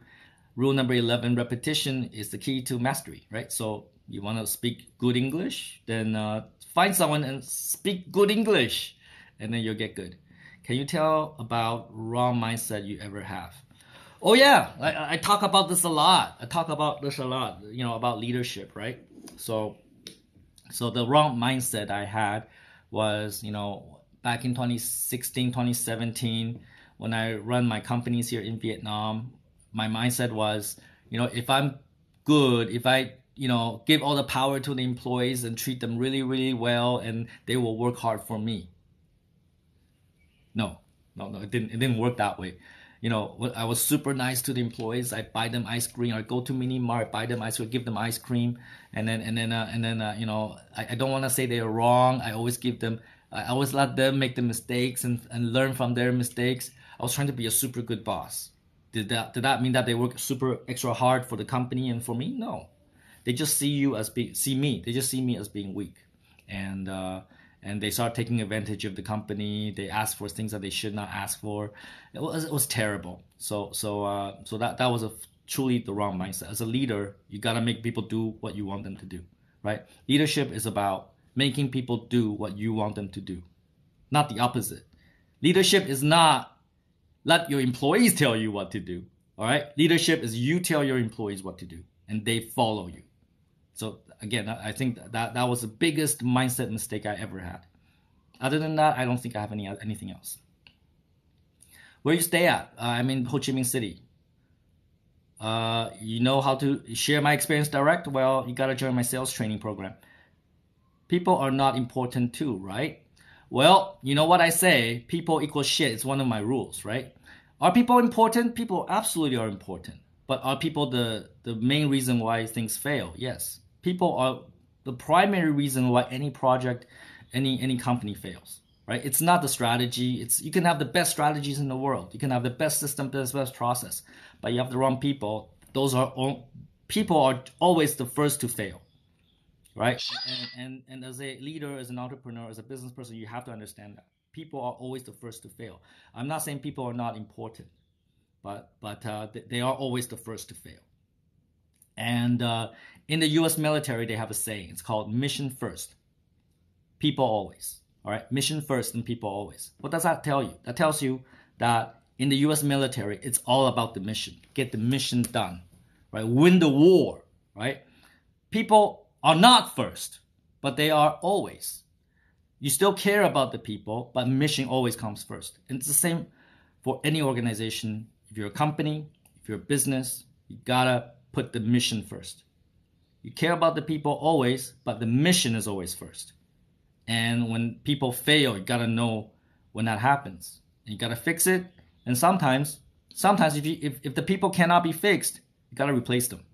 Rule number 11 repetition is the key to mastery, right? So you want to speak good English, then uh, find someone and speak good English, and then you'll get good. Can you tell about wrong mindset you ever have? Oh yeah, I, I talk about this a lot. I talk about this a lot, you know, about leadership, right? So, so the wrong mindset I had was, you know, back in 2016, 2017 when I run my companies here in Vietnam, my mindset was, you know, if I'm good, if I, you know, give all the power to the employees and treat them really, really well, and they will work hard for me. No, no, no, it didn't, it didn't work that way. You know, I was super nice to the employees. I buy them ice cream. I go to mini mart, buy them ice cream, give them ice cream, and then and then uh, and then uh, you know, I, I don't want to say they are wrong. I always give them, I always let them make the mistakes and, and learn from their mistakes I was trying to be a super good boss. Did that did that mean that they work super extra hard for the company and for me? No, they just see you as being see me. They just see me as being weak, and uh, and they start taking advantage of the company. They ask for things that they should not ask for. It was, it was terrible. So so uh, so that that was truly the wrong mindset. As a leader, you gotta make people do what you want them to do. Right? Leadership is about making people do what you want them to do, not the opposite. Leadership is not let your employees tell you what to do. All right. Leadership is you tell your employees what to do and they follow you. So again, I think that that was the biggest mindset mistake I ever had. Other than that, I don't think I have any anything else. Where you stay at? Uh, I'm in Ho Chi Minh City. Uh, you know how to share my experience direct? Well, you gotta join my sales training program. People are not important too, right? Well, you know what I say people equal shit. It's one of my rules, right? Are people important? People absolutely are important. But are people the, the main reason why things fail? Yes. People are the primary reason why any project, any any company fails. Right? It's not the strategy. It's you can have the best strategies in the world. You can have the best system, the best process, but you have the wrong people. Those are all, people are always the first to fail right? And, and and as a leader, as an entrepreneur, as a business person, you have to understand that people are always the first to fail. I'm not saying people are not important, but but uh, they are always the first to fail. And uh, in the U.S. military, they have a saying. It's called "mission first, people always." All right, mission first and people always. What does that tell you? That tells you that in the U.S. military, it's all about the mission. Get the mission done, right? Win the war, right? People are not first, but they are always. You still care about the people, but mission always comes first. And it's the same for any organization. If you're a company, if you're a business, you gotta put the mission first. You care about the people always, but the mission is always first. And when people fail, you gotta know when that happens. You gotta fix it. And sometimes, sometimes if you if, if the people cannot be fixed, you gotta replace them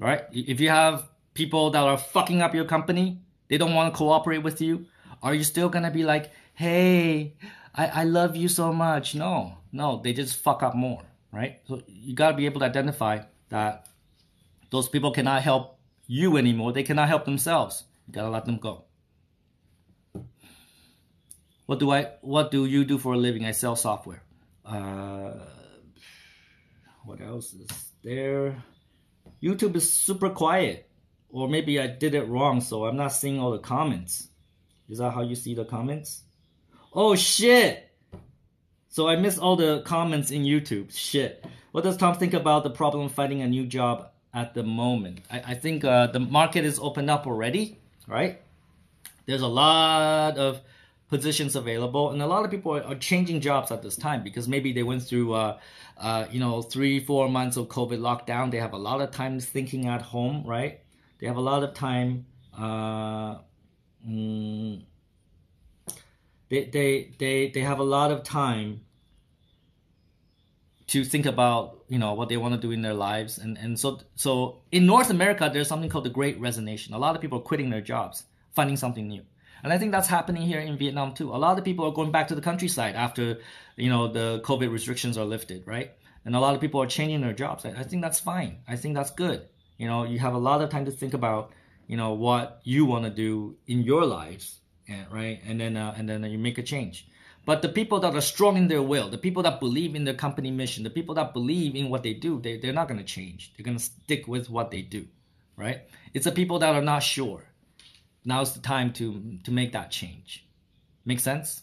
right? If you have people that are fucking up your company, they don't want to cooperate with you, are you still gonna be like, hey, I, I love you so much? No, no, they just fuck up more, right? So you gotta be able to identify that those people cannot help you anymore. They cannot help themselves. You gotta let them go. What do I? What do you do for a living? I sell software. Uh, what else is there? YouTube is super quiet. Or maybe I did it wrong, so I'm not seeing all the comments. Is that how you see the comments? Oh shit! So I missed all the comments in YouTube. Shit. What does Tom think about the problem finding a new job at the moment? I, I think uh, the market is opened up already, right? There's a lot of positions available, and a lot of people are, changing jobs at this time because maybe they went through, uh, uh, you know, three four months of COVID lockdown. They have a lot of times thinking at home, right? They have a lot of time. Uh, mm, they, they they they have a lot of time to think about you know what they want to do in their lives and and so so in north america there's something called the great resignation a lot of people are quitting their jobs finding something new and I think that's happening here in Vietnam too. A lot of people are going back to the countryside after, you know, the COVID restrictions are lifted, right? And a lot of people are changing their jobs. I think that's fine. I think that's good. You know, you have a lot of time to think about, you know, what you want to do in your lives, eh, right? And then uh, and then you make a change. But the people that are strong in their will, the people that believe in their company mission, the people that believe in what they do, they, they're not going to change. They're going to stick with what they do, right? It's the people that are not sure now's the time to to make that change make sense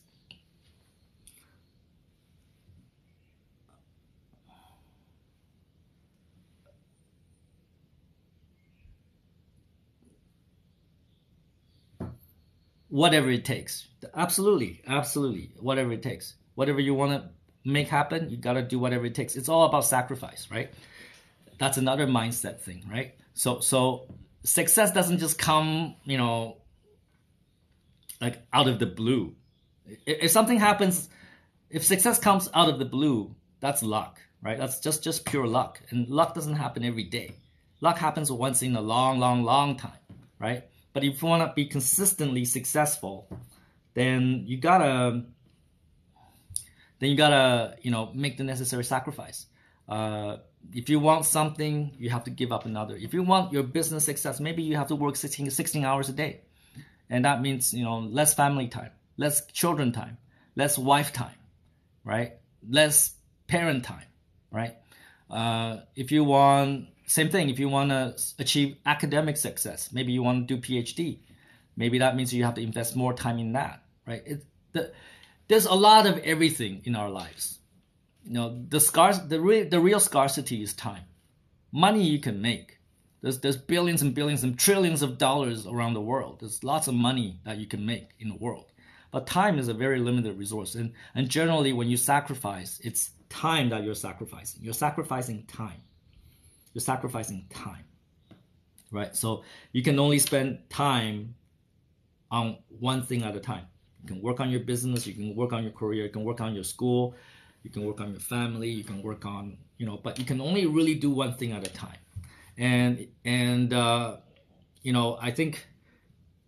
whatever it takes absolutely absolutely whatever it takes whatever you want to make happen you got to do whatever it takes it's all about sacrifice right that's another mindset thing right so so success doesn't just come, you know, like out of the blue. If, something happens, if success comes out of the blue, that's luck, right? That's just just pure luck, and luck doesn't happen every day. Luck happens once in a long, long, long time, right? But if you want to be consistently successful, then you gotta then you gotta you know make the necessary sacrifice. Uh, if you want something, you have to give up another. If you want your business success, maybe you have to work 16, 16 hours a day. And that means, you know, less family time, less children time, less wife time, right? Less parent time, right? Uh, if you want, same thing, if you want to achieve academic success, maybe you want to do PhD. Maybe that means you have to invest more time in that, right? It, the, there's a lot of everything in our lives you know the scars the real the real scarcity is time money you can make there's there's billions and billions and trillions of dollars around the world there's lots of money that you can make in the world but time is a very limited resource and and generally when you sacrifice it's time that you're sacrificing you're sacrificing time you're sacrificing time right so you can only spend time on one thing at a time you can work on your business you can work on your career you can work on your school you can work on your family you can work on you know but you can only really do one thing at a time and and uh, you know i think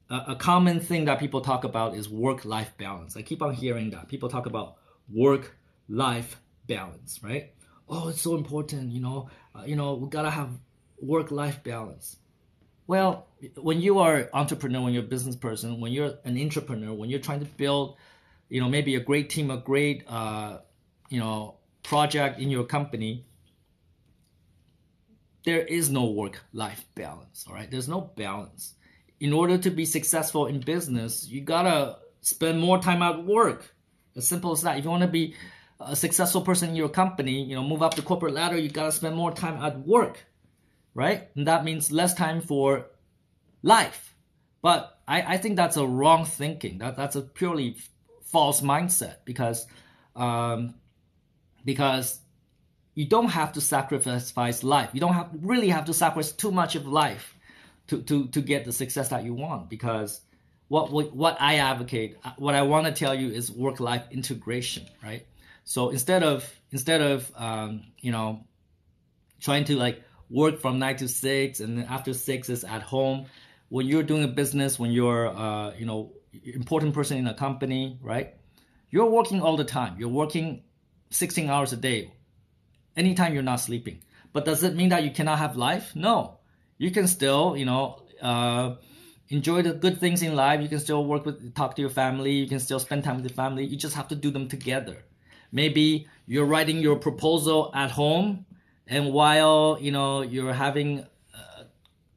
a, a common thing that people talk about is work life balance i keep on hearing that people talk about work life balance right oh it's so important you know uh, you know we gotta have work life balance well when you are entrepreneur when you're a business person when you're an entrepreneur when you're trying to build you know maybe a great team a great uh, you know project in your company there is no work life balance all right there's no balance in order to be successful in business you gotta spend more time at work as simple as that if you want to be a successful person in your company you know move up the corporate ladder you gotta spend more time at work right and that means less time for life but i, I think that's a wrong thinking that, that's a purely false mindset because um, because you don't have to sacrifice life. You don't have really have to sacrifice too much of life to, to, to get the success that you want because what, what, what I advocate, what I want to tell you is work life integration, right? So instead of instead of um, you know trying to like work from nine to six and then after six is at home, when you're doing a business, when you're uh, you know important person in a company, right? You're working all the time. You're working 16 hours a day, anytime you're not sleeping. But does it mean that you cannot have life? No. You can still, you know, uh, enjoy the good things in life. You can still work with, talk to your family. You can still spend time with your family. You just have to do them together. Maybe you're writing your proposal at home, and while you know you're having uh,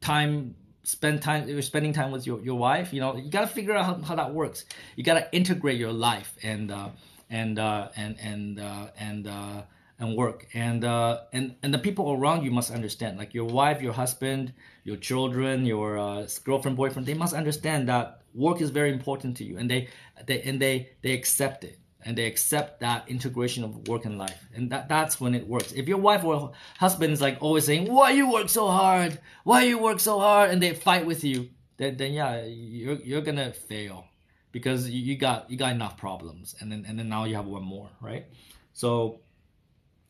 time spend time you're spending time with your, your wife you know you got to figure out how, how that works you got to integrate your life and uh, and uh, and and uh, and uh, and work and uh, and and the people around you must understand like your wife your husband your children your uh, girlfriend boyfriend they must understand that work is very important to you and they they and they they accept it and they accept that integration of work and life and that, that's when it works if your wife or husband is like always saying why you work so hard why you work so hard and they fight with you then, then yeah you're, you're gonna fail because you, you got you got enough problems, and then and then now you have one more, right? So,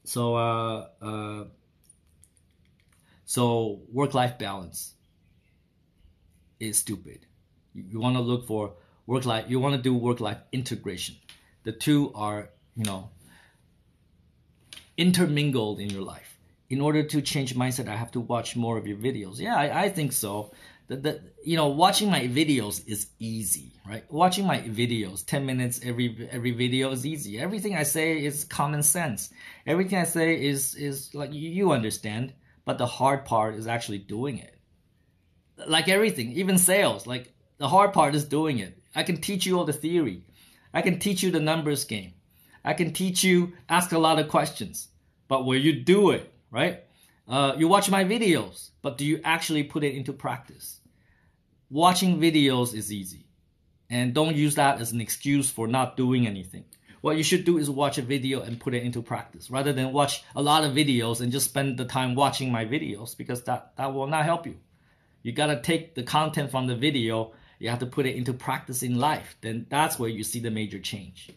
so uh, uh, so work life balance is stupid. You, you want to look for work life. You want to do work life integration. The two are you know intermingled in your life. In order to change mindset, I have to watch more of your videos. Yeah, I, I think so the, the you know watching my videos is easy right watching my videos 10 minutes every every video is easy everything i say is common sense everything i say is is like you understand but the hard part is actually doing it like everything even sales like the hard part is doing it i can teach you all the theory i can teach you the numbers game i can teach you ask a lot of questions but will you do it right uh, you watch my videos, but do you actually put it into practice? Watching videos is easy. And don't use that as an excuse for not doing anything. What you should do is watch a video and put it into practice rather than watch a lot of videos and just spend the time watching my videos because that, that will not help you. You gotta take the content from the video, you have to put it into practice in life. Then that's where you see the major change.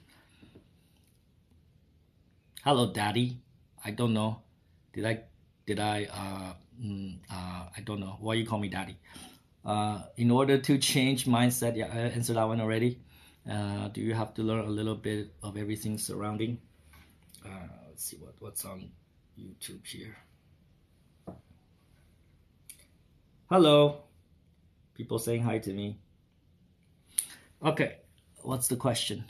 Hello, daddy. I don't know. Did I did I, uh, mm, uh, I don't know, why you call me daddy? Uh, in order to change mindset, yeah, I answered that one already. Uh, do you have to learn a little bit of everything surrounding? Uh, let's see what, what's on YouTube here. Hello, people saying hi to me. Okay, what's the question?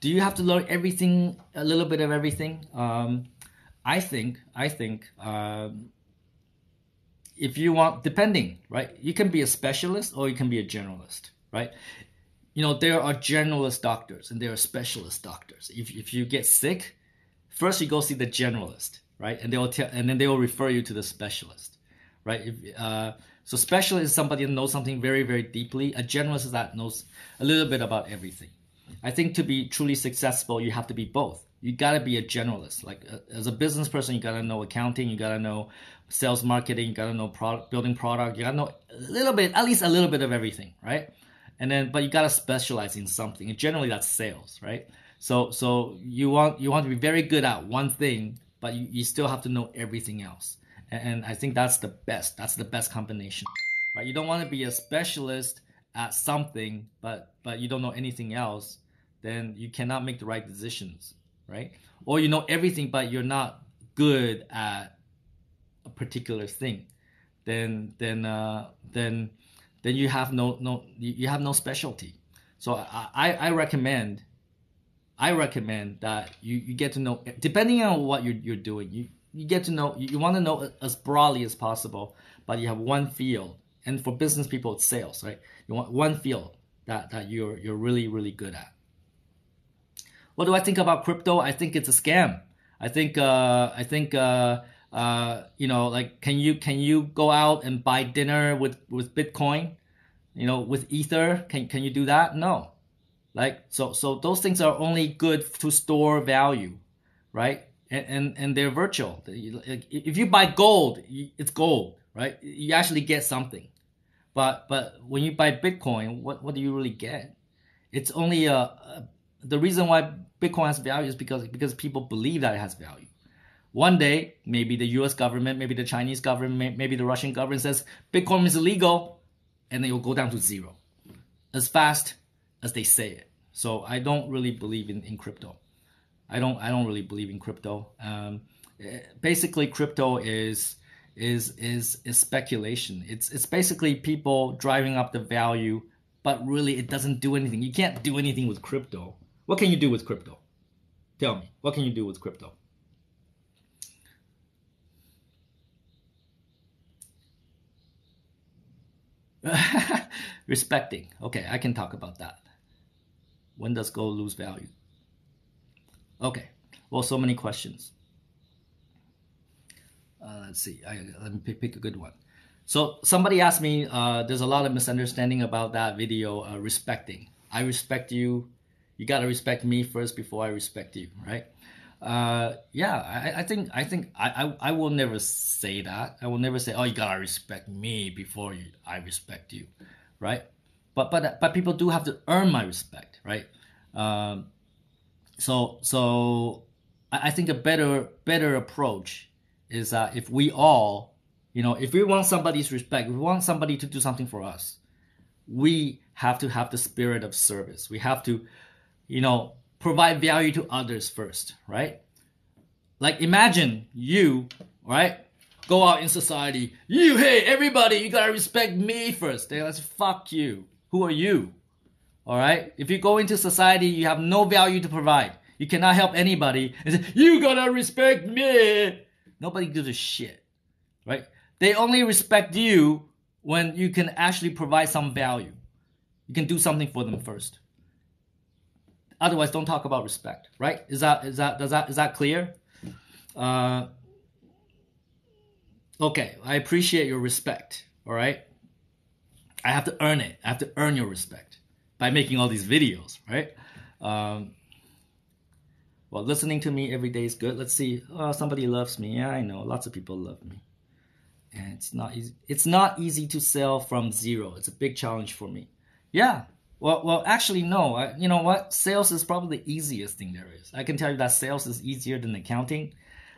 do you have to learn everything, a little bit of everything? Um, I think, I think, um, if you want, depending, right? You can be a specialist or you can be a generalist, right? You know, there are generalist doctors and there are specialist doctors. If, if you get sick, first you go see the generalist, right? And they will tell, and then they will refer you to the specialist, right? If, uh, so specialist is somebody that knows something very, very deeply. A generalist is that knows a little bit about everything. I think to be truly successful, you have to be both. You gotta be a generalist. Like uh, as a business person, you gotta know accounting, you gotta know sales marketing, you gotta know product, building product, you gotta know a little bit, at least a little bit of everything, right? And then, but you gotta specialize in something. And generally, that's sales, right? So, so you want you want to be very good at one thing, but you, you still have to know everything else. And, and I think that's the best. That's the best combination, right? You don't want to be a specialist at something, but but you don't know anything else, then you cannot make the right decisions, right? Or you know everything, but you're not good at a particular thing, then then uh, then then you have no no you have no specialty. So I, I recommend I recommend that you, you get to know depending on what you're you're doing you you get to know you, you want to know as broadly as possible, but you have one field and for business people, it's sales, right? You want one field that, that you're, you're really, really good at. What do I think about crypto? I think it's a scam. I think, uh, I think, uh, uh, you know, like, can you, can you go out and buy dinner with, with Bitcoin? You know, with Ether, can, can you do that? No. Like, so, so those things are only good to store value, right? And, and, and they're virtual. If you buy gold, it's gold, right? You actually get something. But but when you buy Bitcoin, what, what do you really get? It's only a, uh, a uh, the reason why Bitcoin has value is because because people believe that it has value. One day, maybe the U.S. government, maybe the Chinese government, maybe the Russian government says Bitcoin is illegal, and it will go down to zero, as fast as they say it. So I don't really believe in, in crypto. I don't I don't really believe in crypto. Um, eh, basically, crypto is is is is speculation. It's it's basically people driving up the value, but really it doesn't do anything. You can't do anything with crypto. What can you do with crypto? Tell me, what can you do with crypto? Respecting. Okay, I can talk about that. When does gold lose value? Okay. Well, so many questions uh, let's see. I, let me pick, pick, a good one. So somebody asked me, uh, there's a lot of misunderstanding about that video uh, respecting. I respect you. You gotta respect me first before I respect you, right? Uh, yeah, I, I, think I think I, I, I will never say that. I will never say, oh, you gotta respect me before you, I respect you, right? But but but people do have to earn my respect, right? Um, so so I, I think a better better approach is that if we all, you know, if we want somebody's respect, we want somebody to do something for us, we have to have the spirit of service. We have to, you know, provide value to others first, right? Like imagine you, right? Go out in society, you hey everybody, you gotta respect me first. They like fuck you. Who are you? All right. If you go into society, you have no value to provide. You cannot help anybody. And say, you gotta respect me. Nobody gives a shit, right? They only respect you when you can actually provide some value. You can do something for them first. Otherwise, don't talk about respect, right? Is that is that does that is that clear? Uh, okay, I appreciate your respect. All right, I have to earn it. I have to earn your respect by making all these videos, right? Um, well, listening to me every day is good. Let's see. Oh, somebody loves me. Yeah, I know. Lots of people love me. And it's not easy. It's not easy to sell from zero. It's a big challenge for me. Yeah. Well, well, actually, no. I, you know what? Sales is probably the easiest thing there is. I can tell you that sales is easier than accounting,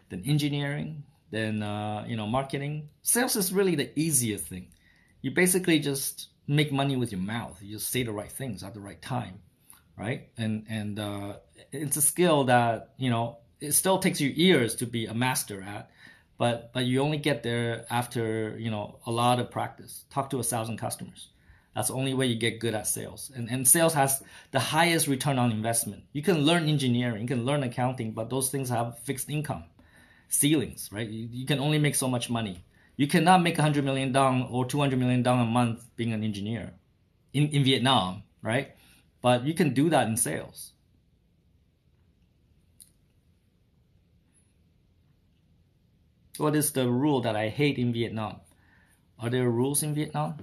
than engineering, than uh, you know marketing. Sales is really the easiest thing. You basically just make money with your mouth. You just say the right things at the right time right? And and uh, it's a skill that you know it still takes you years to be a master at, but but you only get there after you know a lot of practice. Talk to a thousand customers. That's the only way you get good at sales. And and sales has the highest return on investment. You can learn engineering, you can learn accounting, but those things have fixed income ceilings, right? You, you can only make so much money. You cannot make 100 million dong or 200 million dong a month being an engineer in, in Vietnam, right? But you can do that in sales. What is the rule that I hate in Vietnam? Are there rules in Vietnam?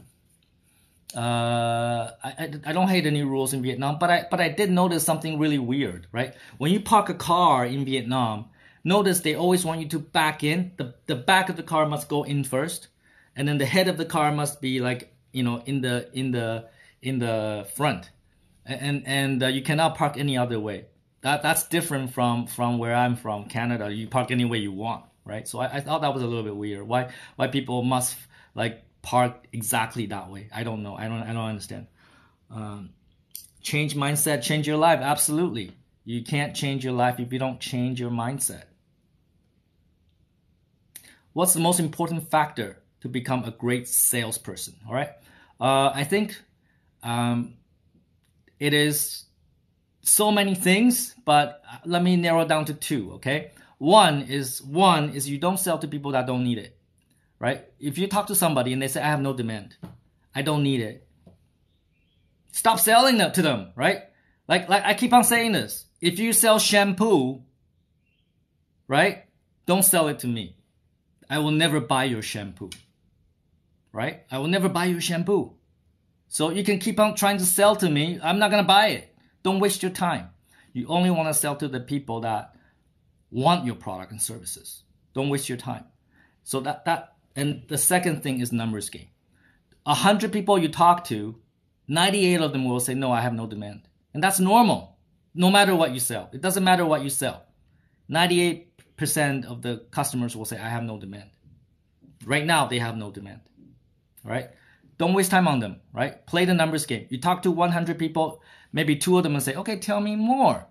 Uh, I, I don't hate any rules in Vietnam, but I but I did notice something really weird, right? When you park a car in Vietnam, notice they always want you to back in. The the back of the car must go in first, and then the head of the car must be like you know in the in the in the front and and uh, you cannot park any other way. That that's different from from where I'm from, Canada. You park any way you want, right? So I, I thought that was a little bit weird. Why why people must like park exactly that way? I don't know. I don't I don't understand. Um, change mindset, change your life. Absolutely, you can't change your life if you don't change your mindset. What's the most important factor to become a great salesperson? All right, uh, I think. Um, it is so many things, but uh, let me narrow down to two, okay? One is one is you don't sell to people that don't need it. Right? If you talk to somebody and they say I have no demand, I don't need it. Stop selling that to them, right? Like like I keep on saying this. If you sell shampoo, right? Don't sell it to me. I will never buy your shampoo. Right? I will never buy your shampoo. So you can keep on trying to sell to me. I'm not going to buy it. Don't waste your time. You only want to sell to the people that want your product and services. Don't waste your time. So that that and the second thing is numbers game. A hundred people you talk to, 98 of them will say, No, I have no demand. And that's normal, no matter what you sell. It doesn't matter what you sell. 98% of the customers will say, I have no demand. Right now, they have no demand. All right. Don't waste time on them, right? Play the numbers game. You talk to 100 people, maybe two of them and say, okay, tell me more.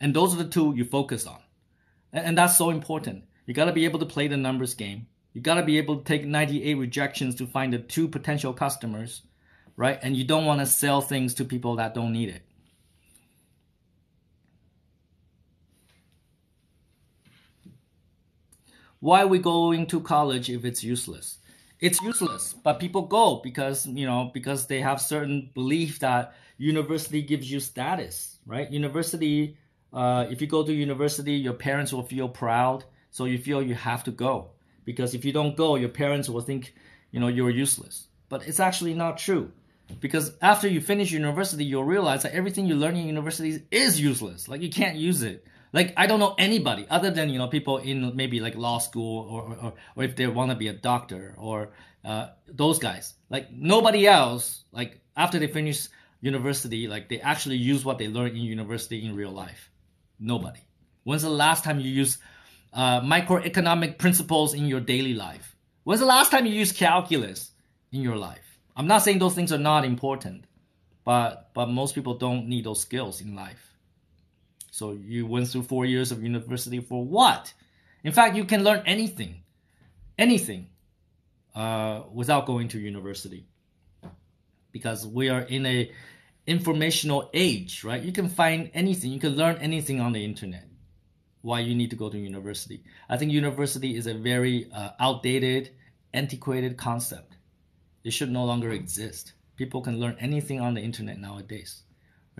And those are the two you focus on. And, and that's so important. You got to be able to play the numbers game. You got to be able to take 98 rejections to find the two potential customers, right? And you don't want to sell things to people that don't need it. Why are we going to college if it's useless? it's useless but people go because you know because they have certain belief that university gives you status right university uh, if you go to university your parents will feel proud so you feel you have to go because if you don't go your parents will think you know you're useless but it's actually not true because after you finish university you'll realize that everything you learn in universities is useless like you can't use it like I don't know anybody other than you know people in maybe like law school or or, or if they want to be a doctor or uh, those guys. Like nobody else. Like after they finish university, like they actually use what they learned in university in real life. Nobody. When's the last time you use uh, microeconomic principles in your daily life? When's the last time you use calculus in your life? I'm not saying those things are not important, but but most people don't need those skills in life. So you went through four years of university for what? In fact, you can learn anything, anything, uh, without going to university, because we are in a informational age, right? You can find anything, you can learn anything on the internet. Why you need to go to university? I think university is a very uh, outdated, antiquated concept. It should no longer exist. People can learn anything on the internet nowadays.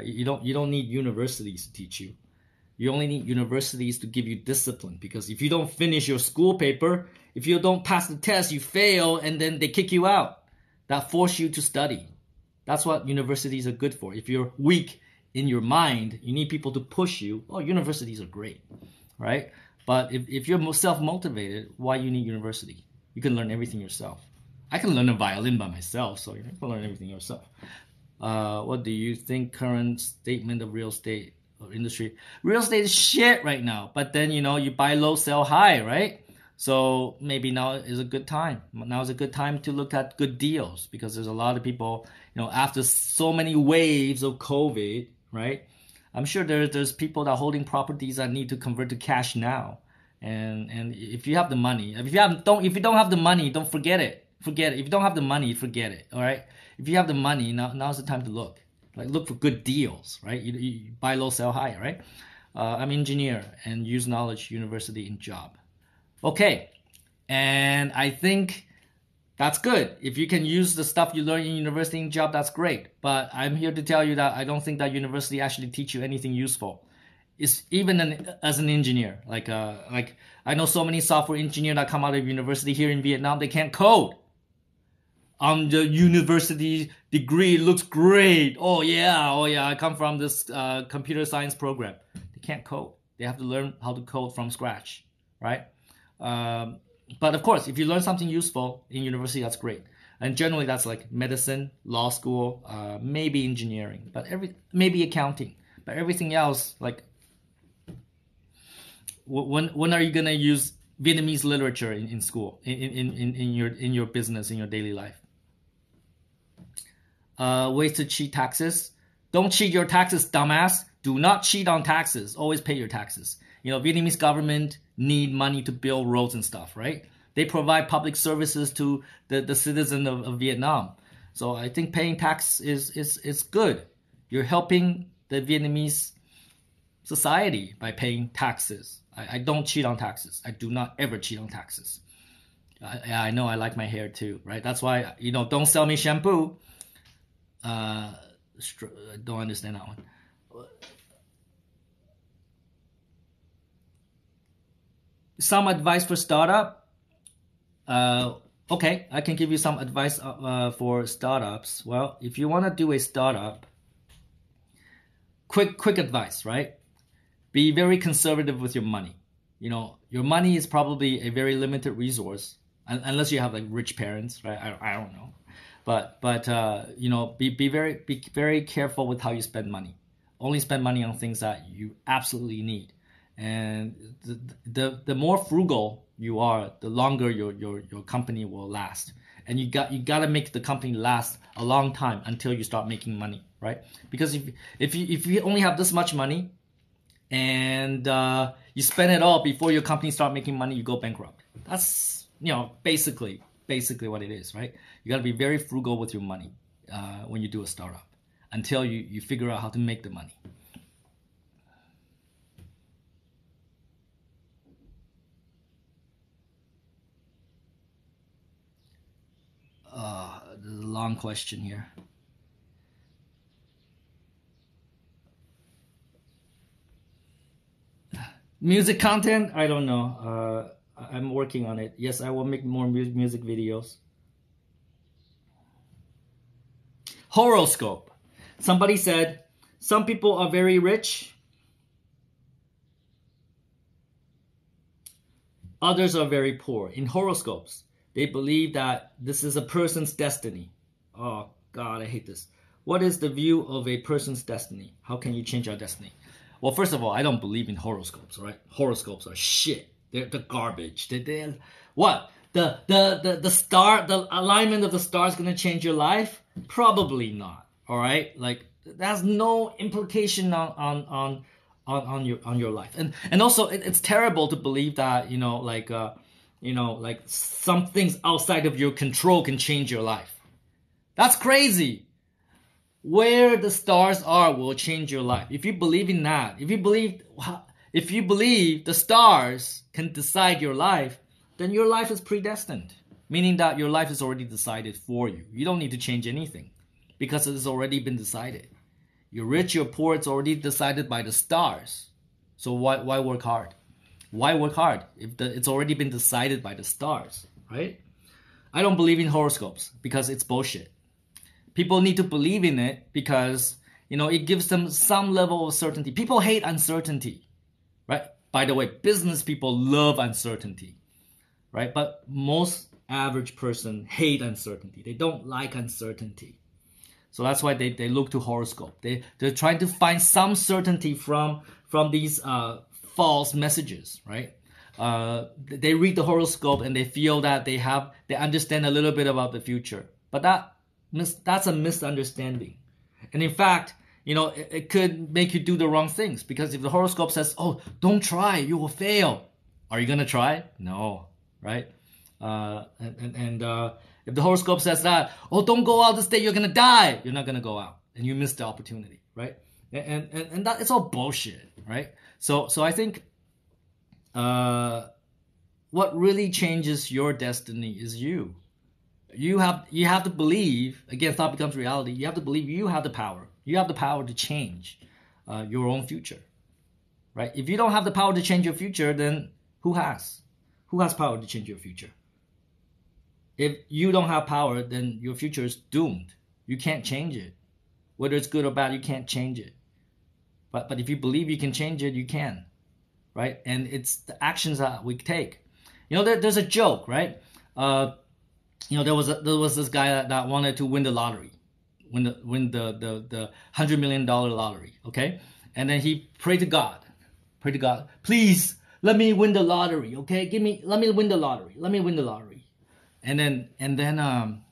You don't you don't need universities to teach you. You only need universities to give you discipline because if you don't finish your school paper, if you don't pass the test, you fail and then they kick you out. That force you to study. That's what universities are good for. If you're weak in your mind, you need people to push you. Oh, universities are great, right? But if, if you're self-motivated, why you need university? You can learn everything yourself. I can learn a violin by myself, so you can learn everything yourself. Uh, what do you think current statement of real estate or industry? Real estate is shit right now. But then you know you buy low, sell high, right? So maybe now is a good time. Now is a good time to look at good deals because there's a lot of people, you know, after so many waves of COVID, right? I'm sure there, there's people that are holding properties that need to convert to cash now. And and if you have the money, if you have don't if you don't have the money, don't forget it forget it. If you don't have the money, forget it. All right. If you have the money, now now's the time to look. Like look for good deals, right? You, you buy low, sell high, right? Uh, I'm engineer and use knowledge, university, in job. Okay, and I think that's good. If you can use the stuff you learn in university in job, that's great. But I'm here to tell you that I don't think that university actually teach you anything useful. It's even an, as an engineer, like uh, like I know so many software engineers that come out of university here in Vietnam, they can't code on um, the university degree looks great. Oh yeah, oh yeah, I come from this uh, computer science program. They can't code. They have to learn how to code from scratch, right? Um, but of course, if you learn something useful in university, that's great. And generally, that's like medicine, law school, uh, maybe engineering, but every maybe accounting, but everything else like when when are you gonna use Vietnamese literature in, in school in, in, in, in your in your business in your daily life? uh, ways to cheat taxes. Don't cheat your taxes, dumbass. Do not cheat on taxes. Always pay your taxes. You know, Vietnamese government need money to build roads and stuff, right? They provide public services to the, the citizen of, of Vietnam. So I think paying tax is, is, is good. You're helping the Vietnamese society by paying taxes. I, I don't cheat on taxes. I do not ever cheat on taxes. I, I know I like my hair too, right? That's why, you know, don't sell me shampoo uh, I uh, don't understand that one. Some advice for startup. Uh, okay, I can give you some advice uh, uh for startups. Well, if you want to do a startup, quick quick advice, right? Be very conservative with your money. You know, your money is probably a very limited resource unless you have like rich parents, right? I, I don't know but but uh, you know be, be very be very careful with how you spend money only spend money on things that you absolutely need and the the, the more frugal you are the longer your, your your company will last and you got you got to make the company last a long time until you start making money right because if if you if you only have this much money and uh, you spend it all before your company start making money you go bankrupt that's you know basically basically what it is, right? You got to be very frugal with your money uh, when you do a startup until you, you figure out how to make the money. Uh, long question here. Music content? I don't know. Uh, I'm working on it. Yes, I will make more mu- music videos. Horoscope. Somebody said, some people are very rich. Others are very poor. In horoscopes, they believe that this is a person's destiny. Oh, God, I hate this. What is the view of a person's destiny? How can you change our destiny? Well, first of all, I don't believe in horoscopes, right? Horoscopes are shit. They're the garbage. They, they, what? The, the, the, the star, the alignment of the star is going to change your life? Probably not. All right. Like, that's no implication on, on, on, on, on your on your life and and also it, it's terrible to believe that you know like uh you know like some things outside of your control can change your life that's crazy where the stars are will change your life if you believe in that if you believe if you believe the stars can decide your life, then your life is predestined, meaning that your life is already decided for you. You don't need to change anything because it has already been decided. You're rich, you're poor, it's already decided by the stars. So why, why work hard? Why work hard if the, it's already been decided by the stars, right? I don't believe in horoscopes because it's bullshit. People need to believe in it because, you know, it gives them some level of certainty. People hate uncertainty. By the way, business people love uncertainty, right? But most average person hate uncertainty. They don't like uncertainty. So that's why they, they look to horoscope. They, they're trying to find some certainty from, from these uh, false messages, right? Uh, they read the horoscope and they feel that they have they understand a little bit about the future but that that's a misunderstanding and in fact you know, it, it could make you do the wrong things because if the horoscope says, oh, don't try, you will fail, are you going to try? No, right? Uh, and and, and uh, if the horoscope says that, oh, don't go out this day, you're going to die, you're not going to go out and you miss the opportunity, right? And, and, and that it's all bullshit, right? So, so I think uh, what really changes your destiny is you. You have you have to believe again. Thought becomes reality. You have to believe you have the power. You have the power to change uh, your own future, right? If you don't have the power to change your future, then who has? Who has power to change your future? If you don't have power, then your future is doomed. You can't change it. Whether it's good or bad, you can't change it. But, but if you believe you can change it, you can, right? And it's the actions that we take. You know, there, there's a joke, right? Uh, you know, there was a, there was this guy that, that wanted to win the lottery, win the win the the, the hundred million dollar lottery. Okay, and then he prayed to God, prayed to God, please let me win the lottery. Okay, give me let me win the lottery. Let me win the lottery, and then and then um,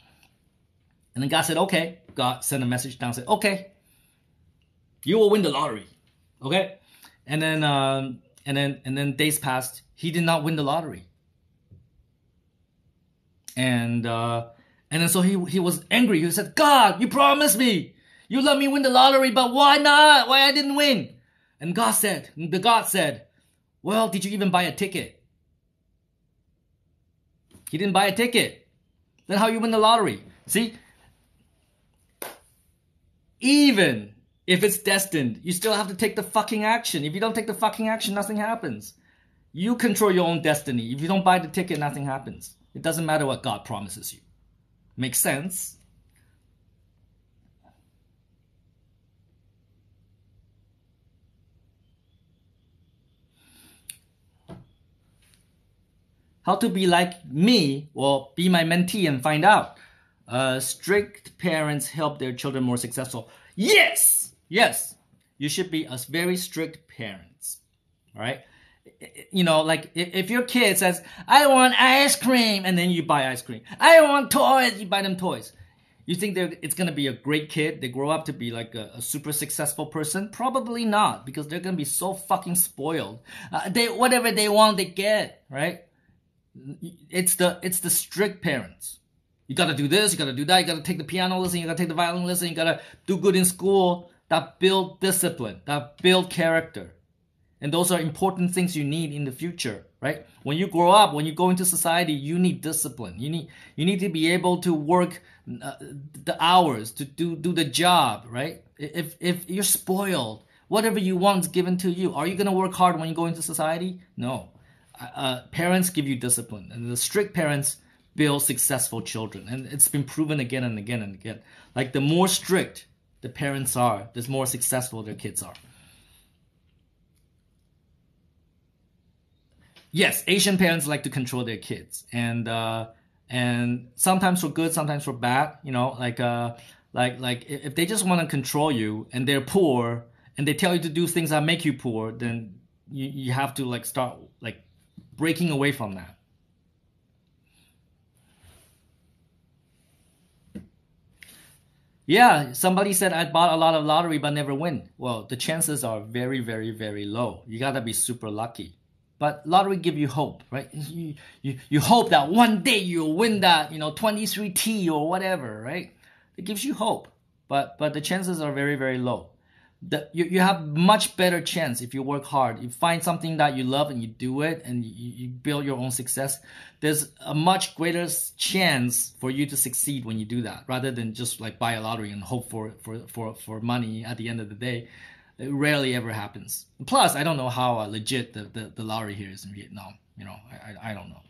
and then God said, okay. God sent a message down, said, okay, you will win the lottery. Okay, and then um, and then and then days passed. He did not win the lottery, and. uh and then so he, he was angry. He said, God, you promised me. You let me win the lottery, but why not? Why I didn't win? And God said, the God said, well, did you even buy a ticket? He didn't buy a ticket. Then how you win the lottery? See? Even if it's destined, you still have to take the fucking action. If you don't take the fucking action, nothing happens. You control your own destiny. If you don't buy the ticket, nothing happens. It doesn't matter what God promises you. Makes sense. How to be like me or be my mentee and find out. Uh, strict parents help their children more successful. Yes, yes, you should be a very strict parents. All right, you know, like if your kid says, I want ice cream, and then you buy ice cream. I want toys, you buy them toys. You think it's going to be a great kid? They grow up to be like a, a, super successful person? Probably not, because they're going to be so fucking spoiled. Uh, they whatever they want, they get right. It's the it's the strict parents. You got to do this. You got to do that. You got to take the piano lesson. You got to take the violin lesson. You got to do good in school. That build discipline. That build character. And those are important things you need in the future, right? When you grow up, when you go into society, you need discipline. You need you need to be able to work uh, the hours to do do the job, right? If if you're spoiled, whatever you want is given to you. Are you going to work hard when you go into society? No. Uh, uh, parents give you discipline, and the strict parents build successful children, and it's been proven again and again and again. Like the more strict the parents are, the more successful their kids are. yes, Asian parents like to control their kids, and uh, and sometimes for good, sometimes for bad. You know, like uh, like like if they just want to control you and they're poor and they tell you to do things that make you poor, then you, you have to like start like breaking away from that. Yeah, somebody said I bought a lot of lottery but never win. Well, the chances are very, very, very low. You gotta be super lucky but lottery give you hope, right? You, you, you hope that one day you'll win that, you know, 23T or whatever, right? It gives you hope, but but the chances are very, very low. The, you, you have much better chance if you work hard. You find something that you love and you do it and you, you build your own success. There's a much greater chance for you to succeed when you do that rather than just like buy a lottery and hope for, for, for, for money at the end of the day. It rarely ever happens. Plus, I don't know how uh, legit the, the, the lottery here is in Vietnam. You know, I, I, I don't know.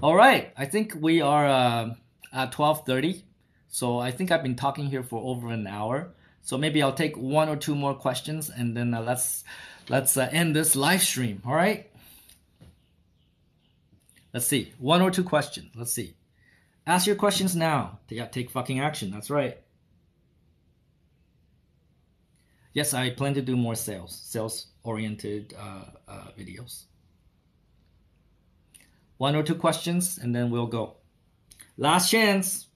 All right, I think we are uh, at 12:30. So I think I've been talking here for over an hour. So maybe I'll take one or two more questions and then uh, let's let's uh, end this live stream. All right. Let's see. One or two questions. Let's see. Ask your questions now. Yeah, uh, take fucking action. That's right. Yes, I plan to do more sales, sales oriented uh, uh, videos. One or two questions, and then we'll go. Last chance.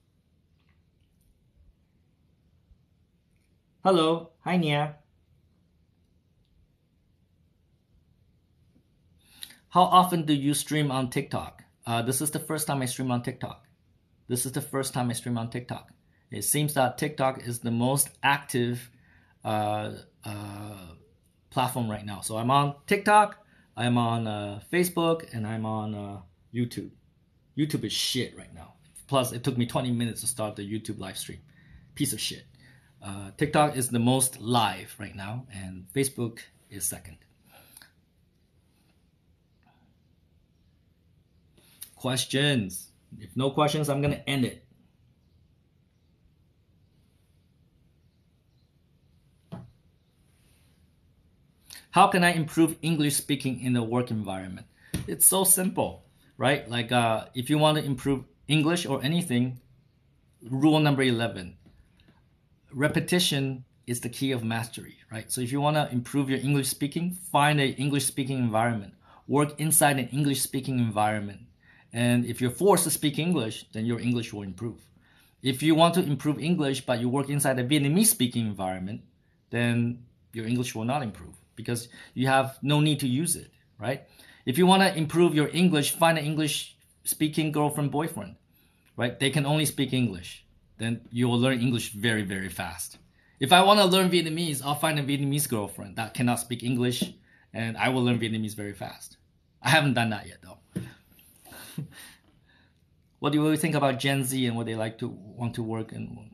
Hello. Hi, Nia. How often do you stream on TikTok? Uh, this is the first time I stream on TikTok. This is the first time I stream on TikTok. It seems that TikTok is the most active uh, uh, platform right now. So I'm on TikTok, I'm on uh, Facebook, and I'm on uh, YouTube. YouTube is shit right now. Plus, it took me 20 minutes to start the YouTube live stream. Piece of shit. Uh, TikTok is the most live right now, and Facebook is second. Questions. If no questions, I'm going to end it. How can I improve English speaking in the work environment? It's so simple, right? Like, uh, if you want to improve English or anything, rule number 11 repetition is the key of mastery, right? So if you want to improve your English speaking, find an English speaking environment. Work inside an English speaking environment. And if you're forced to speak English, then your English will improve. If you want to improve English but you work inside a Vietnamese speaking environment, then your English will not improve because you have no need to use it, right? If you want to improve your English, find an English speaking girlfriend, boyfriend, right? They can only speak English then you will learn English very, very fast. If I want to learn Vietnamese, I'll find a Vietnamese girlfriend that cannot speak English, and I will learn Vietnamese very fast. I haven't done that yet, though. what do you think about Gen Z and what they like to want to work in?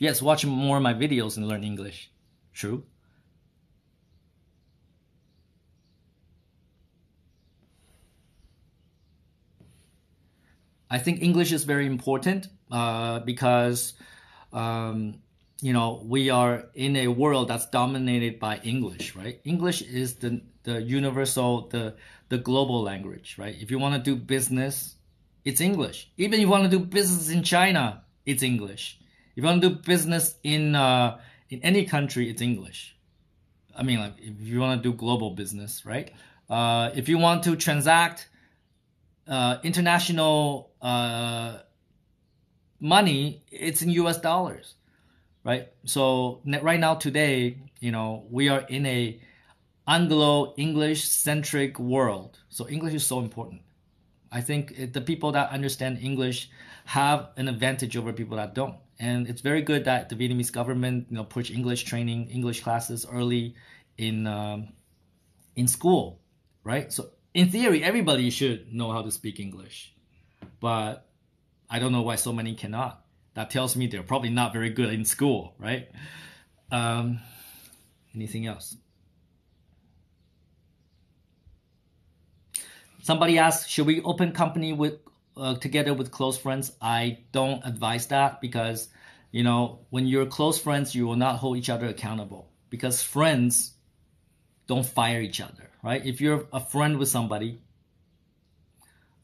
Yes, watch more of my videos and learn English. True. I think English is very important uh, because, um, you know, we are in a world that's dominated by English, right? English is the, the universal, the, the global language, right? If you want to do business, it's English. Even if you want to do business in China, it's English. If you want to do business in, uh, in any country, it's English. I mean, like if you want to do global business, right? Uh, if you want to transact uh, international uh, money, it's in U.S. dollars, right? So right now, today, you know, we are in a Anglo English centric world. So English is so important. I think the people that understand English have an advantage over people that don't. And it's very good that the Vietnamese government, you know, push English training, English classes early in um, in school, right? So in theory, everybody should know how to speak English, but I don't know why so many cannot. That tells me they're probably not very good in school, right? Um, anything else? Somebody asked, should we open company with uh, together with close friends? I don't advise that because you know when you're close friends, you will not hold each other accountable because friends don't fire each other, right? If you're a friend with somebody,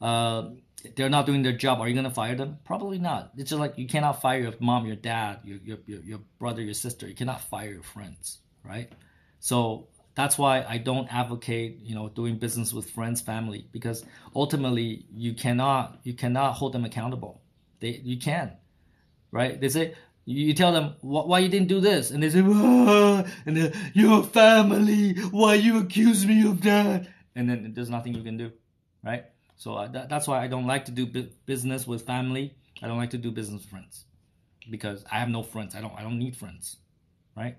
uh, they're not doing their job, are you going to fire them? Probably not. It's just like you cannot fire your mom, your dad, your, your, your, your brother, your sister. You cannot fire your friends, right? So that's why I don't advocate, you know, doing business with friends, family, because ultimately you cannot you cannot hold them accountable. They you can, right? They say, you tell them why, you didn't do this, and they say, and your family, why you accuse me of that? And then there's nothing you can do, right? So uh, that, that's why I don't like to do business with family. I don't like to do business with friends because I have no friends. I don't. I don't need friends, right?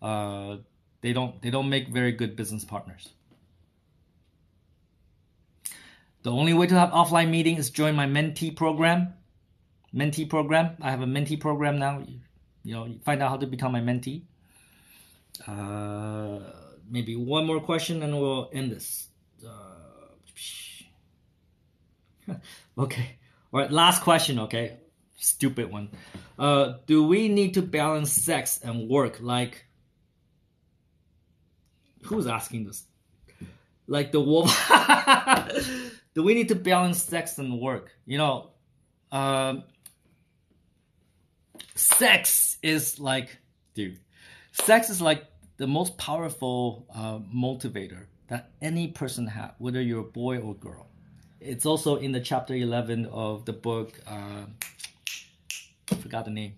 Uh, they don't. They don't make very good business partners. The only way to have offline meeting is join my mentee program mentee program. I have a mentee program now. You, you know, you find out how to become my mentee. Uh, maybe one more question and we'll end this. Uh, okay. All right. Last question. Okay. Stupid one. Uh, do we need to balance sex and work? Like, who's asking this? Like the wolf. do we need to balance sex and work? You know, um, sex is like, dude, sex is like the most powerful uh, motivator that any person has, whether you're a boy or girl. It's also in the chapter 11 of the book, uh, I forgot the name,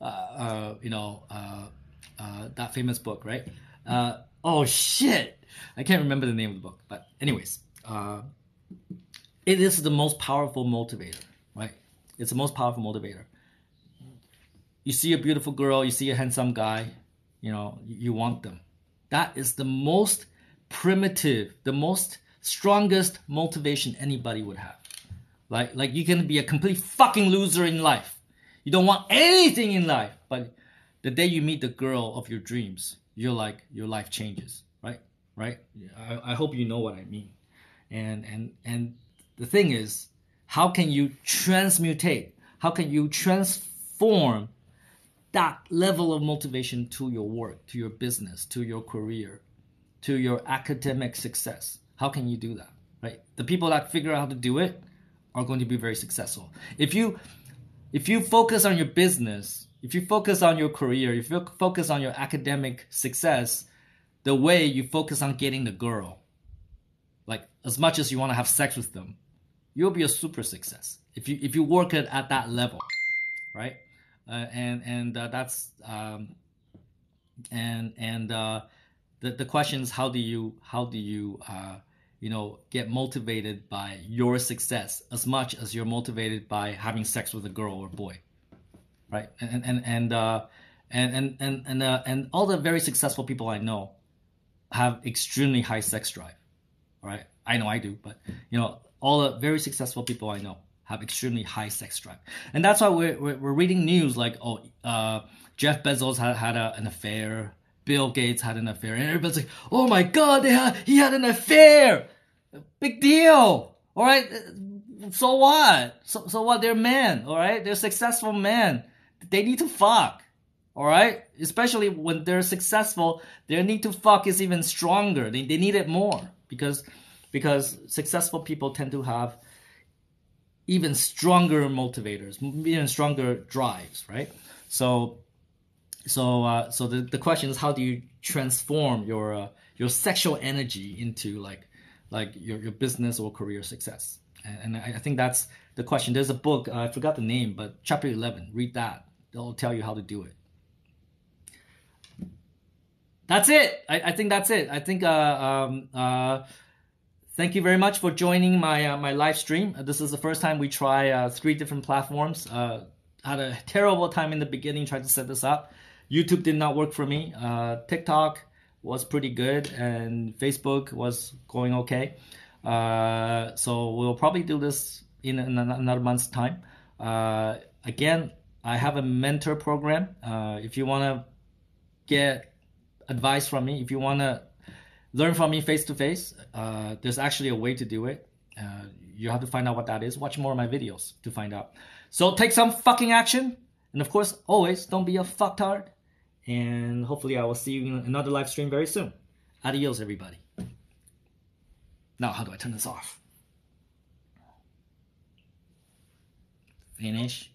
uh, uh, you know, uh, uh, that famous book, right? Uh, oh shit! I can't remember the name of the book, but anyways, it is the most powerful motivator, right? It's the most powerful motivator you see a beautiful girl, you see a handsome guy, you know, you want them. That is the most primitive, the most strongest motivation anybody would have. Like, like you can be a complete fucking loser in life. You don't want anything in life, but the day you meet the girl of your dreams, you're like, your life changes, right? Right? I, I hope you know what I mean. And, and, and the thing is, how can you transmutate? How can you transform that level of motivation to your work, to your business, to your career, to your academic success. How can you do that? Right? The people that figure out how to do it are going to be very successful. If you if you focus on your business, if you focus on your career, if you focus on your academic success, the way you focus on getting the girl, like as much as you want to have sex with them, you'll be a super success. If you if you work it at that level, right? Uh, and and uh, that's um, and and uh, the the question is how do you how do you you know get motivated by your success as much as you're motivated by having sex with a girl or boy right and and and uh, and and and and, uh, and all the very successful people i know have extremely high sex drive right i know i do but you know all the very successful people i know have extremely high sex drive. And that's why we're, we're, we're reading news like, oh, uh, Jeff Bezos had, had a, an affair, Bill Gates had an affair, and everybody's like, oh my God, they had, he had an affair. Big deal. All right. So what? So, so what? They're men. All right. They're successful men. They need to fuck. All right. Especially when they're successful, their need to fuck is even stronger. They, they need it more because, because successful people tend to have even stronger motivators, even stronger drives, right? So, so, uh, so the, the question is, how do you transform your uh, your sexual energy into like like your, your business or career success? And, and I, I, think that's the question. There's a book uh, I forgot the name, but chapter eleven. Read that; it'll tell you how to do it. That's it. I, I think that's it. I think. Uh, um, uh, Thank you very much for joining my uh, my live stream. Uh, this is the first time we try uh, three different platforms. Uh, had a terrible time in the beginning trying to set this up. YouTube did not work for me. Uh, TikTok was pretty good, and Facebook was going okay. Uh, so we'll probably do this in another month's time. again, I have a mentor program. if you want to get advice from me, if you want to learn from me face to face. Uh, there's actually a way to do it. Uh, you have to find out what that is. Watch more of my videos to find out. So take some fucking action. And of course, always don't be a fucktard. And hopefully, I will see you in another live stream very soon. Adios, everybody. Now, how do I turn this off? Finish.